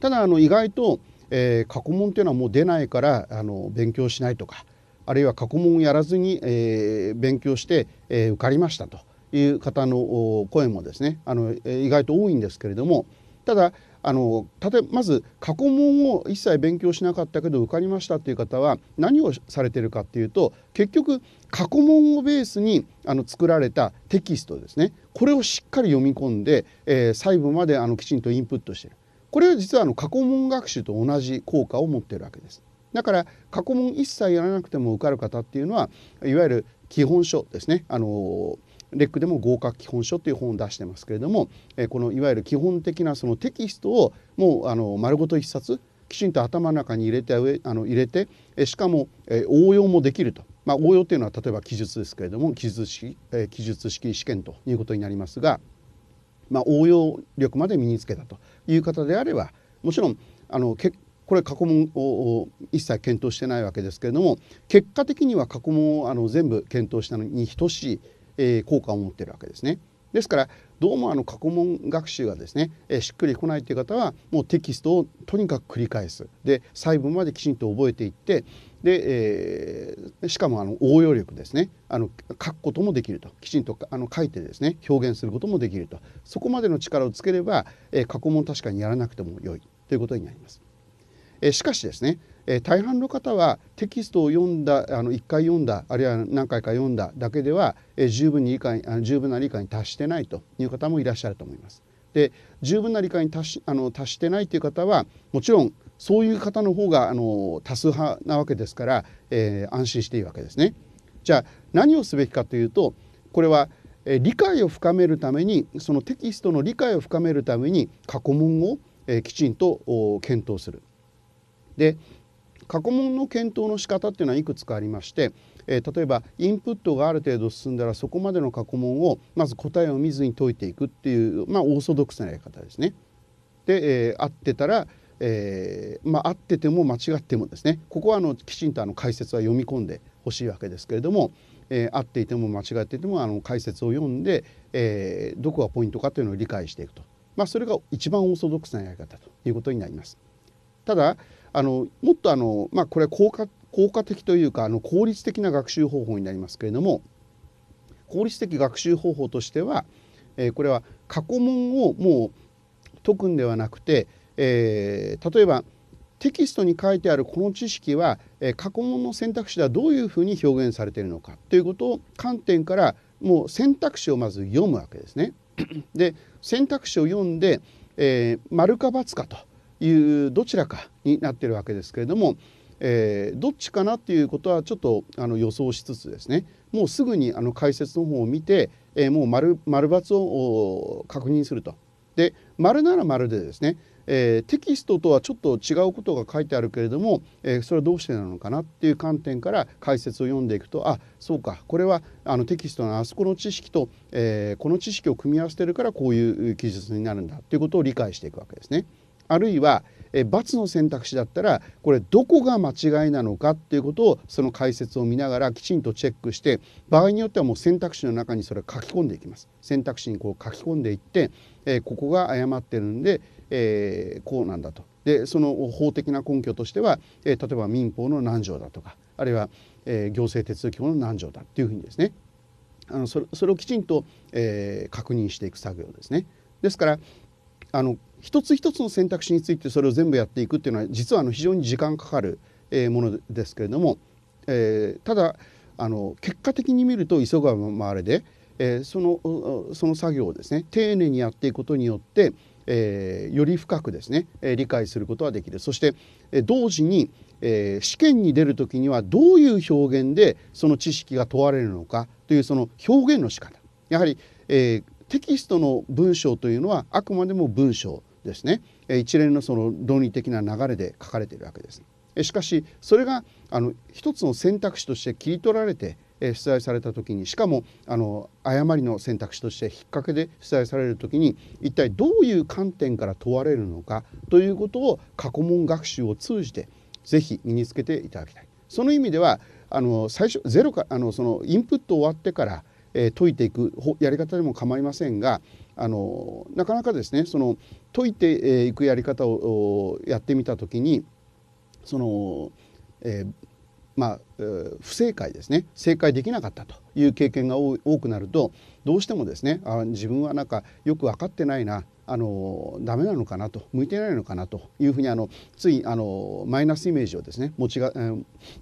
ただあの意外と、えー、過去問というのはもう出ないからあの勉強しないとかあるいは過去問をやらずに、えー、勉強して、えー、受かりましたという方の声もですねあのえ意外と多いんですけれどもただあの例えまず過去問を一切勉強しなかったけど受かりましたっていう方は何をされてるかっていうと結局過去問をベースにあの作られたテキストですねこれをしっかり読み込んで、えー、細部まであのきちんとインプットしてるこれは実はあの過去問学習と同じ効果を持ってるわけですだから過去問一切やらなくても受かる方っていうのはいわゆる基本書ですねあのーレックでも合格基本書という本を出してますけれども、えこのいわゆる基本的なそのテキストをもうあの丸ごと一冊きちんと頭の中に入れてあの入れてしかも応用もできると、まあ、応用というのは例えば記述ですけれども記述式記述式試験ということになりますが、まあ、応用力まで身につけたという方であればもちろんあのけこれ過去問を一切検討してないわけですけれども結果的には過去問をあの全部検討したのに等しいえー、効果を持っているわけですね。ですからどうもあの過去問学習がですね、えー、しっくりこないという方はもうテキストをとにかく繰り返すで細部まできちんと覚えていってで、えー、しかもあの応用力ですねあの書くこともできるときちんとあの書いてですね表現することもできるとそこまでの力をつければ、えー、過去問確かにやらなくても良いということになります。えしかしですねえ大半の方はテキストを読んだあの1回読んだあるいは何回か読んだだけでは、え十分に理解あの十分な理解に達してないという方もいらっしゃると思います。で十分な理解に達しあの達してないという方はもちろんそういう方の方があの多数派なわけですから、えー、安心していいわけですね。じゃあ何をすべきかというとこれは、え理解を深めるためにそのテキストの理解を深めるために過去問を、えきちんと検討する。で過去問の検討の仕方っていうのはいくつかありまして、えー、例えばインプットがある程度進んだらそこまでの過去問をまず答えを見ずに解いていくっていう、まあ、オーソドックスなやり方ですね。で、えー、合ってたら、えーまあ、合ってても間違ってもですねここはあのきちんとあの解説は読み込んでほしいわけですけれども、えー、合っていても間違っていてもあの解説を読んで、えー、どこがポイントかというのを理解していくと、まあ、それが一番オーソドックスなやり方ということになります。ただあのもっとあの、まあ、これは効果効果的というかあの効率的な学習方法になりますけれども効率的学習方法としては、えー、これは過去問をもう解くんではなくて、えー、例えばテキストに書いてあるこの知識は、えー、過去問の選択肢ではどういうふうに表現されているのかということを観点からもう選択肢をまず読むわけですね。で選択肢を読んで、えー、丸か×かというどちらかになってるわけですけれども、えー、どっちかなっていうことはちょっとあの予想しつつですねもうすぐにあの解説の方を見て、えー、もう丸丸×を確認すると。で丸なら丸でですね、えー、テキストとはちょっと違うことが書いてあるけれども、えー、それはどうしてなのかなっていう観点から解説を読んでいくとあそうかこれはあのテキストのあそこの知識と、えこの知識を組み合わせてるからこういう記述になるんだっていうことを理解していくわけですね。あるいはえ罰の選択肢だったらこれどこが間違いなのかっていうことをその解説を見ながらきちんとチェックして場合によってはもう選択肢の中にそれを書き込んでいきます選択肢にこう書き込んでいって、えここが誤ってるんで、えー、こうなんだとでその法的な根拠としては、え例えば民法の何条だとかあるいは、え行政手続き法の何条だっていうふうにですねあのそれそれをきちんと、え確認していく作業ですね。ですからあの一つ一つの選択肢についてそれを全部やっていくっていうのは実はあの非常に時間かかる、えものですけれども、えー、ただあの結果的に見ると急がば回れで、えー、そのその作業をですね丁寧にやっていくことによってえー、より深くですね、え理解することができるそして、え同時に、え試験に出る時にはどういう表現でその知識が問われるのかというその表現の仕方やはり、えテキストの文章というのはあくまでも文章ですね一連のその論理的な流れで書かれているわけです。しかしそれがあの一つの選択肢として切り取られて出題された時にしかもあの誤りの選択肢として引っ掛けで出題される時に一体どういう観点から問われるのかということを過去問学習を通じてぜひ身につけていただきたい。その意味ではあの最初ゼロかあのそのインプット終わってからえ解いていくやり方でも構いませんがあのなかなかですねその解いていくやり方をやってみた時にその、えー、まあ、不正解ですね正解できなかったという経験が多くなるとどうしてもですねあ自分はなんかよく分かってないなあのダメなのかなと向いてないのかなというふうにあのついあのマイナスイメージをですね持ちが、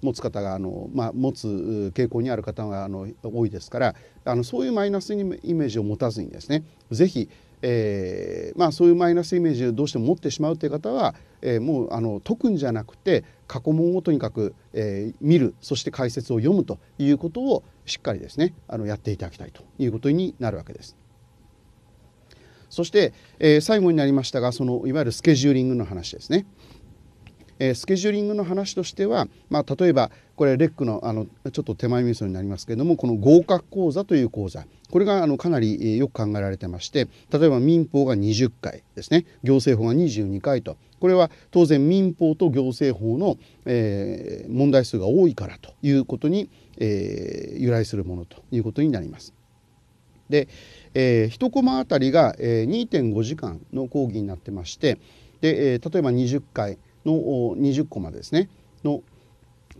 持つ方があの、まあ、持つ傾向にある方があの多いですからあのそういうマイナスイメージを持たずにですね是非えー、まあ、そういうマイナスイメージをどうしても持ってしまうという方は、えー、もうあの解くんじゃなくて過去問をとにかく、えー、見るそして解説を読むということをしっかりですねあのやっていただきたいということになるわけです。そして、えー、最後になりましたがそのいわゆるスケジューリングの話ですね。えー、スケジューリングの話としては、まあ、例えばこれレックのあのちょっと手前味噌になりますけれどもこの合格講座という講座これがあのかなりよく考えられてまして例えば民法が20回ですね行政法が22回とこれは当然民法と行政法の、えー、問題数が多いからということに、えー、由来するものということになります。で、えー、1コマあたりが、えー、2.5時間の講義になってましてで、えー、例えば20回の20コマですねの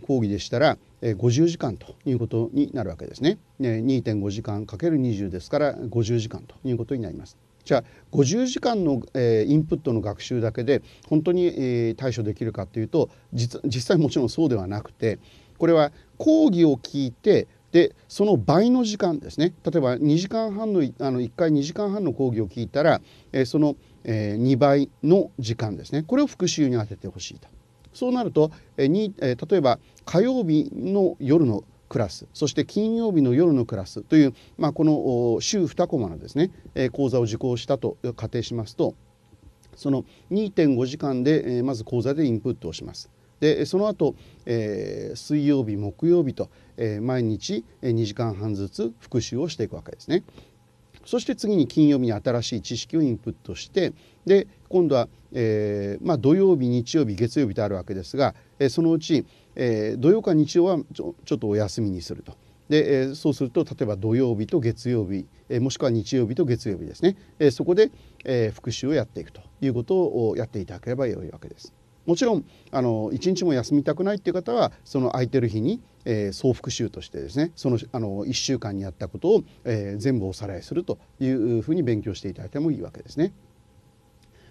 講義でしたら、えー、50時間ということになるわけですね。ね2.5時間 ×20 ですから50時間ということになります。じゃあ50時間の、えー、インプットの学習だけで本当に、えー、対処できるかというと実際もちろんそうではなくてこれは講義を聞いてでその倍の時間ですね例えば2時間半のあの1回2時間半の講義を聞いたら、えその、え2倍の時間ですねこれを復習に当ててほしいとそうなると、えにえ例えば火曜日の夜のクラスそして金曜日の夜のクラスという、まあ、この週2コマのですね、え講座を受講したと仮定しますとその2.5時間で、えまず講座でインプットをします。でその後、えー、水曜日木曜日と、えー、毎日2時間半ずつ復習をしていくわけですね。そして次に金曜日に新しい知識をインプットしてで今度は、えーまあ、土曜日日曜日月曜日とあるわけですが、えー、そのうち、えー、土曜か日曜はちょちょっとお休みにすると。で、えそうすると例えば土曜日と月曜日、えもしくは日曜日と月曜日ですね、えそこで、え復習をやっていくということをやっていただければよいわけです。もちろんあの1日も休みたくないっていう方はその空いてる日に、えー、総復習としてですねそのあの1週間にやったことを、えー、全部おさらいするというふうに勉強していただいてもいいわけですね。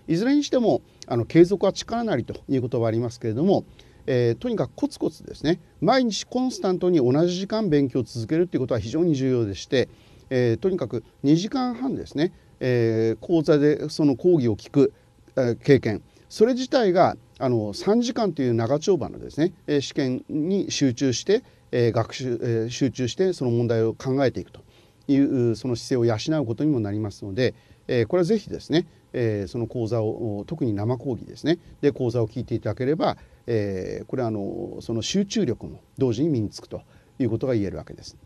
いずれにしてもあの継続は力なりという言葉ありますけれども、えー、とにかくコツコツですね毎日コンスタントに同じ時間勉強を続けるということは非常に重要でして、えー、とにかく2時間半ですね、えー、講座でその講義を聞く、え経験それ自体があの3時間という長丁場のですね、え試験に集中して、え学習、え集中してその問題を考えていくというその姿勢を養うことにもなりますので、えこれはぜひですね、えその講座を特に生講義ですねで講座を聞いていただければ、えこれはあのその集中力も同時に身につくということが言えるわけです。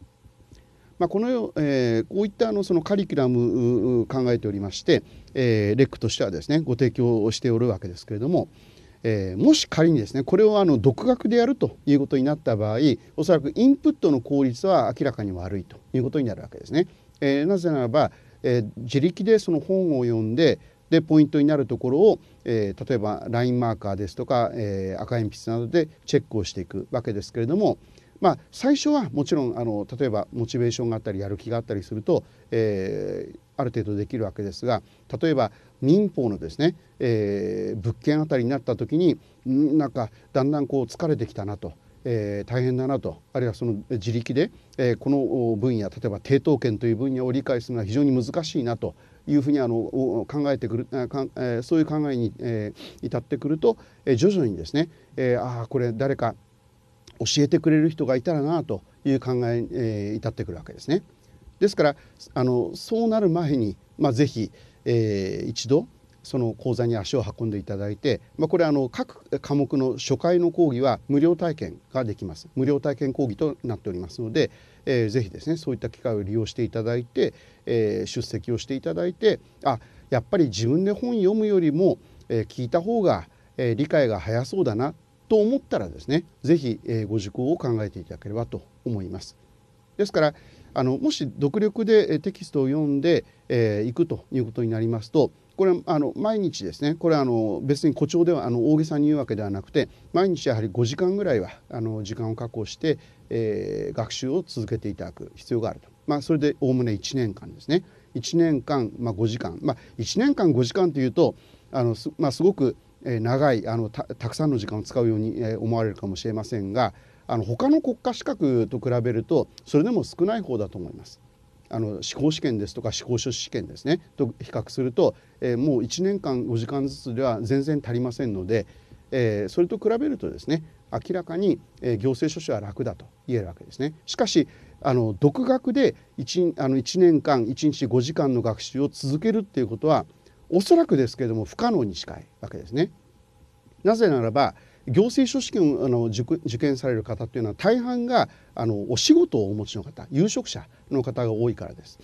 まあ、このよ、えー、こういったあのそのカリキュラム考えておりまして、えー、レックとしてはですねご提供をしておるわけですけれども、えー、もし仮にですねこれをあの独学でやるということになった場合おそらくインプットの効率は明らかに悪いということになるわけですね。えー、なぜならば、えー、自力でその本を読んででポイントになるところを、えー、例えばラインマーカーですとか、えー、赤鉛筆などでチェックをしていくわけですけれども、まあ、最初はもちろんあの例えばモチベーションがあったりやる気があったりすると、えー、ある程度できるわけですが例えば民法のですね、えー、物件あたりになった時になんかだんだんこう疲れてきたなと。えー、大変だなとあるいはその自力で、えー、この分野例えば抵当権という分野を理解するのは非常に難しいなというふうにあの考えてくるあか、えそういう考えに、え至ってくると、え徐々にですね、えああこれ誰か教えてくれる人がいたらなという考えに、え至ってくるわけですね。ですからあのそうなる前に、まあ、ぜひえー、一度その講座に足を運んでいただいて、まあ、これあの各科目の初回の講義は無料体験ができます無料体験講義となっておりますので、えー、ぜひですねそういった機会を利用していただいて、えー、出席をしていただいてあやっぱり自分で本読むよりも、えー、聞いた方が、えー、理解が早そうだなと思ったらですね是非、えー、ご受講を考えていただければと思います。ですから、あのもし独力でテキストを読んでい、えー、くということになりますとこれあの毎日ですねこれあの別に誇張ではあの大げさに言うわけではなくて毎日やはり5時間ぐらいはあの時間を確保して、えー、学習を続けていただく必要があると、まあ、それでおおむね1年間ですね1年間、まあ、5時間、まあ、1年間5時間というとあのす,、まあ、すごく長いあのたくさんの時間を使うように思われるかもしれませんがあの他の国家資格と比べるとそれでも少ない方だと思います。あの司法試験ですとか司法書士試験ですねと比較すると、えー、もう1年間5時間ずつでは全然足りませんので、えー、それと比べるとですね明らかに、えー、行政書士は楽だと言えるわけですね。しかしあの独学で 1, あの1年間1日5時間の学習を続けるっていうことはおそらくですけれども不可能に近いわけですね。なぜならば行政書士権をあの受験される方というのは大半があのお仕事をお持ちの方有職者の方が多いからです。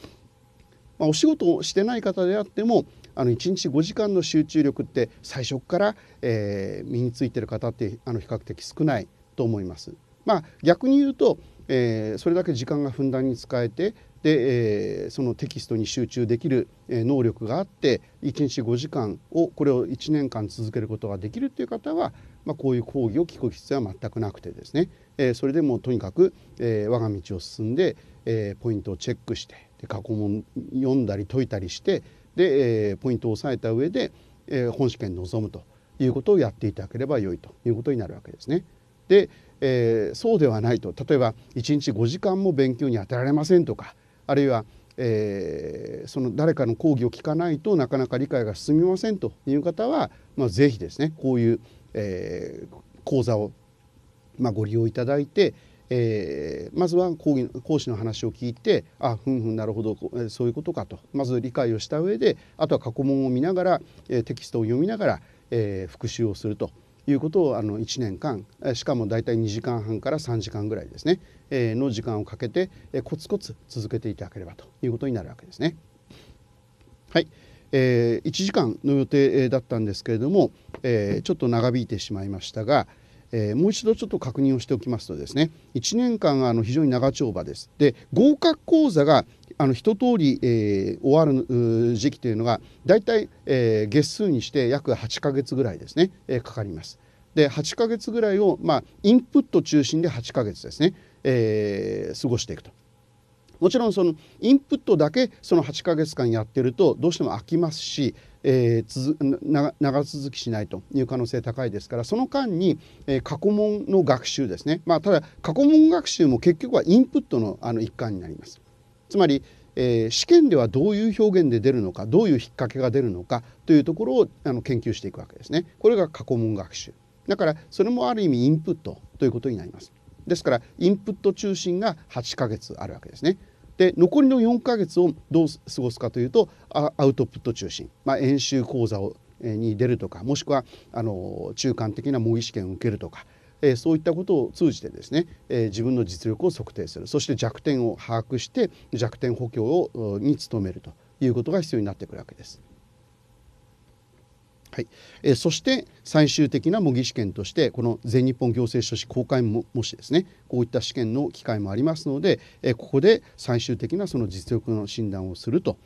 まあ、お仕事をしてない方であってもあの1日5時間の集中力って最初から、えー、身についてる方ってあの比較的少ないと思います。まあ、逆に言うと、えー、それだけ時間がふんだんに使えてで、えー、そのテキストに集中できる、えー、能力があって1日5時間をこれを1年間続けることができるという方はまあ、こういう講義を聞く必要は全くなくてですね、えー、それでもうとにかく、えー、我が道を進んで、えー、ポイントをチェックしてで過去問読んだり解いたりしてで、えー、ポイントを押さえた上で、えー、本試験に臨むということをやっていただければ良いということになるわけですね。で、えー、そうではないと例えば1日5時間も勉強に当てられませんとかあるいはえー、その誰かの講義を聞かないとなかなか理解が進みませんという方は、まあ、ぜひですねこういう、えー、講座を、まあ、ご利用いただいて、えー、まずは講義講師の話を聞いてあふんふんなるほどそういうことかとまず理解をした上であとは過去問を見ながら、えテキストを読みながら、えー、復習をするということをあの1年間しかも大体2時間半から3時間ぐらいですね、えー、の時間をかけて、えー、コツコツ続けていただければということになるわけですね。はい、えー、1時間の予定だったんですけれども、えー、ちょっと長引いてしまいましたが、えー、もう一度ちょっと確認をしておきますとですね1年間あの非常に長丁場です。で合格講座があの一通り、えー、終わる時期というのが大体、えー、月数にして約8ヶ月ぐらいですね、えー、かかります。で8ヶ月ぐらいを、まあ、インプット中心で8ヶ月ですね、えー、過ごしていくと。もちろんそのインプットだけその8ヶ月間やってるとどうしても飽きますし、えー、長続きしないという可能性高いですからその間に、えー、過去問の学習ですね、まあ、ただ過去問学習も結局はインプットのあの一環になります。つまりえー、試験ではどういう表現で出るのかどういう引っ掛けが出るのかというところをあの研究していくわけですね。これが過去問学習だからそれもある意味インプットということになります。ですからインプット中心が8ヶ月あるわけですね。で残りの4ヶ月をどう過ごすかというとアウトプット中心、まあ、演習講座をに出るとかもしくはあの中間的な模擬試験を受けるとか、えそういったことを通じてですね、え自分の実力を測定するそして弱点を把握して弱点補強をに努めるということが必要になってくるわけです。はいえそして最終的な模擬試験としてこの全日本行政書士公開模試ですねこういった試験の機会もありますので、えここで最終的なその実力の診断をすると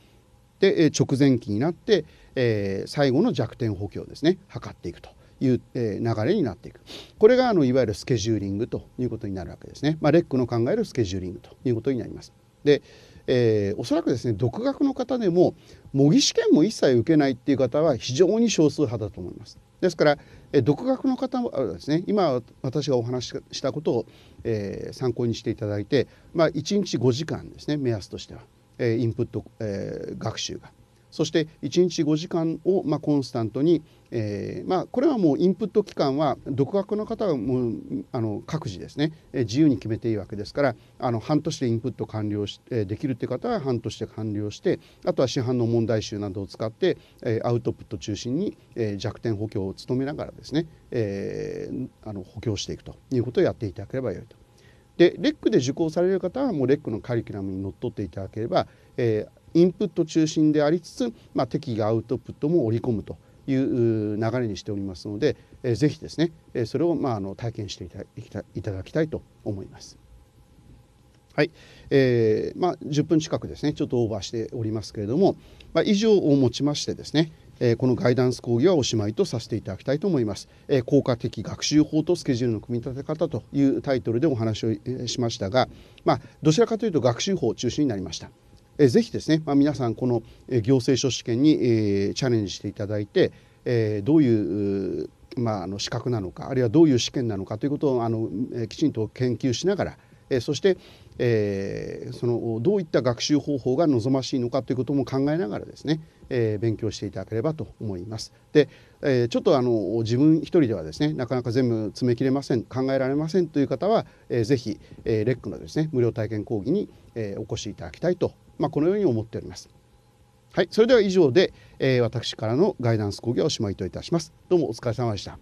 で、え直前期になって、え最後の弱点補強ですね測っていくと。いう流れになっていくこれがあのいわゆるスケジューリングということになるわけですね、まあ、レックの考えるスケジューリングということになりますでえー、おそらくですね独学の方でも模擬試験も一切受けないっていう方は非常に少数派だと思います。ですから、えー、独学の方はですね今私がお話ししたことを、えー、参考にしていただいて、まあ、1日5時間ですね目安としては、えインプット、え学習がそして1日5時間をまコンスタントに、えー、まあ、これはもうインプット期間は独学の方はもうあの各自ですね、え自由に決めていいわけですからあの半年でインプット完了し、えできるという方は半年で完了してあとは市販の問題集などを使って、えアウトプット中心に、え弱点補強を務めながらですね、えー、あの補強していくということをやっていただければよいと。でレックで受講される方はもうレックのカリキュラムにのっとっていただければ、えーインプット中心でありつつ、まあ、適宜アウトプットも織り込むという流れにしておりますので、えー、ぜひですね、えー、それを、まあ、あの体験していたいただきたいと思います。はい、えー、まあ、10分近くですねちょっとオーバーしておりますけれども、まあ、以上をもちましてですね、えこのガイダンス講義はおしまいとさせていただきたいと思います。え効果的学習法とスケジュールの組み立て方というタイトルでお話をしましたが、まあ、どちらかというと学習法中心になりました。えー、ぜひですね、まあ、皆さんこの行政書試験に、えー、チャレンジしていただいて、えー、どういうまあ、あの資格なのかあるいはどういう試験なのかということをあのきちんと研究しながら、えー、そして、えー、そのどういった学習方法が望ましいのかということも考えながらですね、えー、勉強していただければと思います。で、えー、ちょっとあの自分一人ではですねなかなか全部詰めきれません考えられませんという方は、えー、ぜひ、えー、レックのですね無料体験講義に、えー、お越しいただきたいとまあ、このように思っております。はい、それでは以上で、えー、私からのガイダンス講義はおしまいといたします。どうもお疲れ様でした。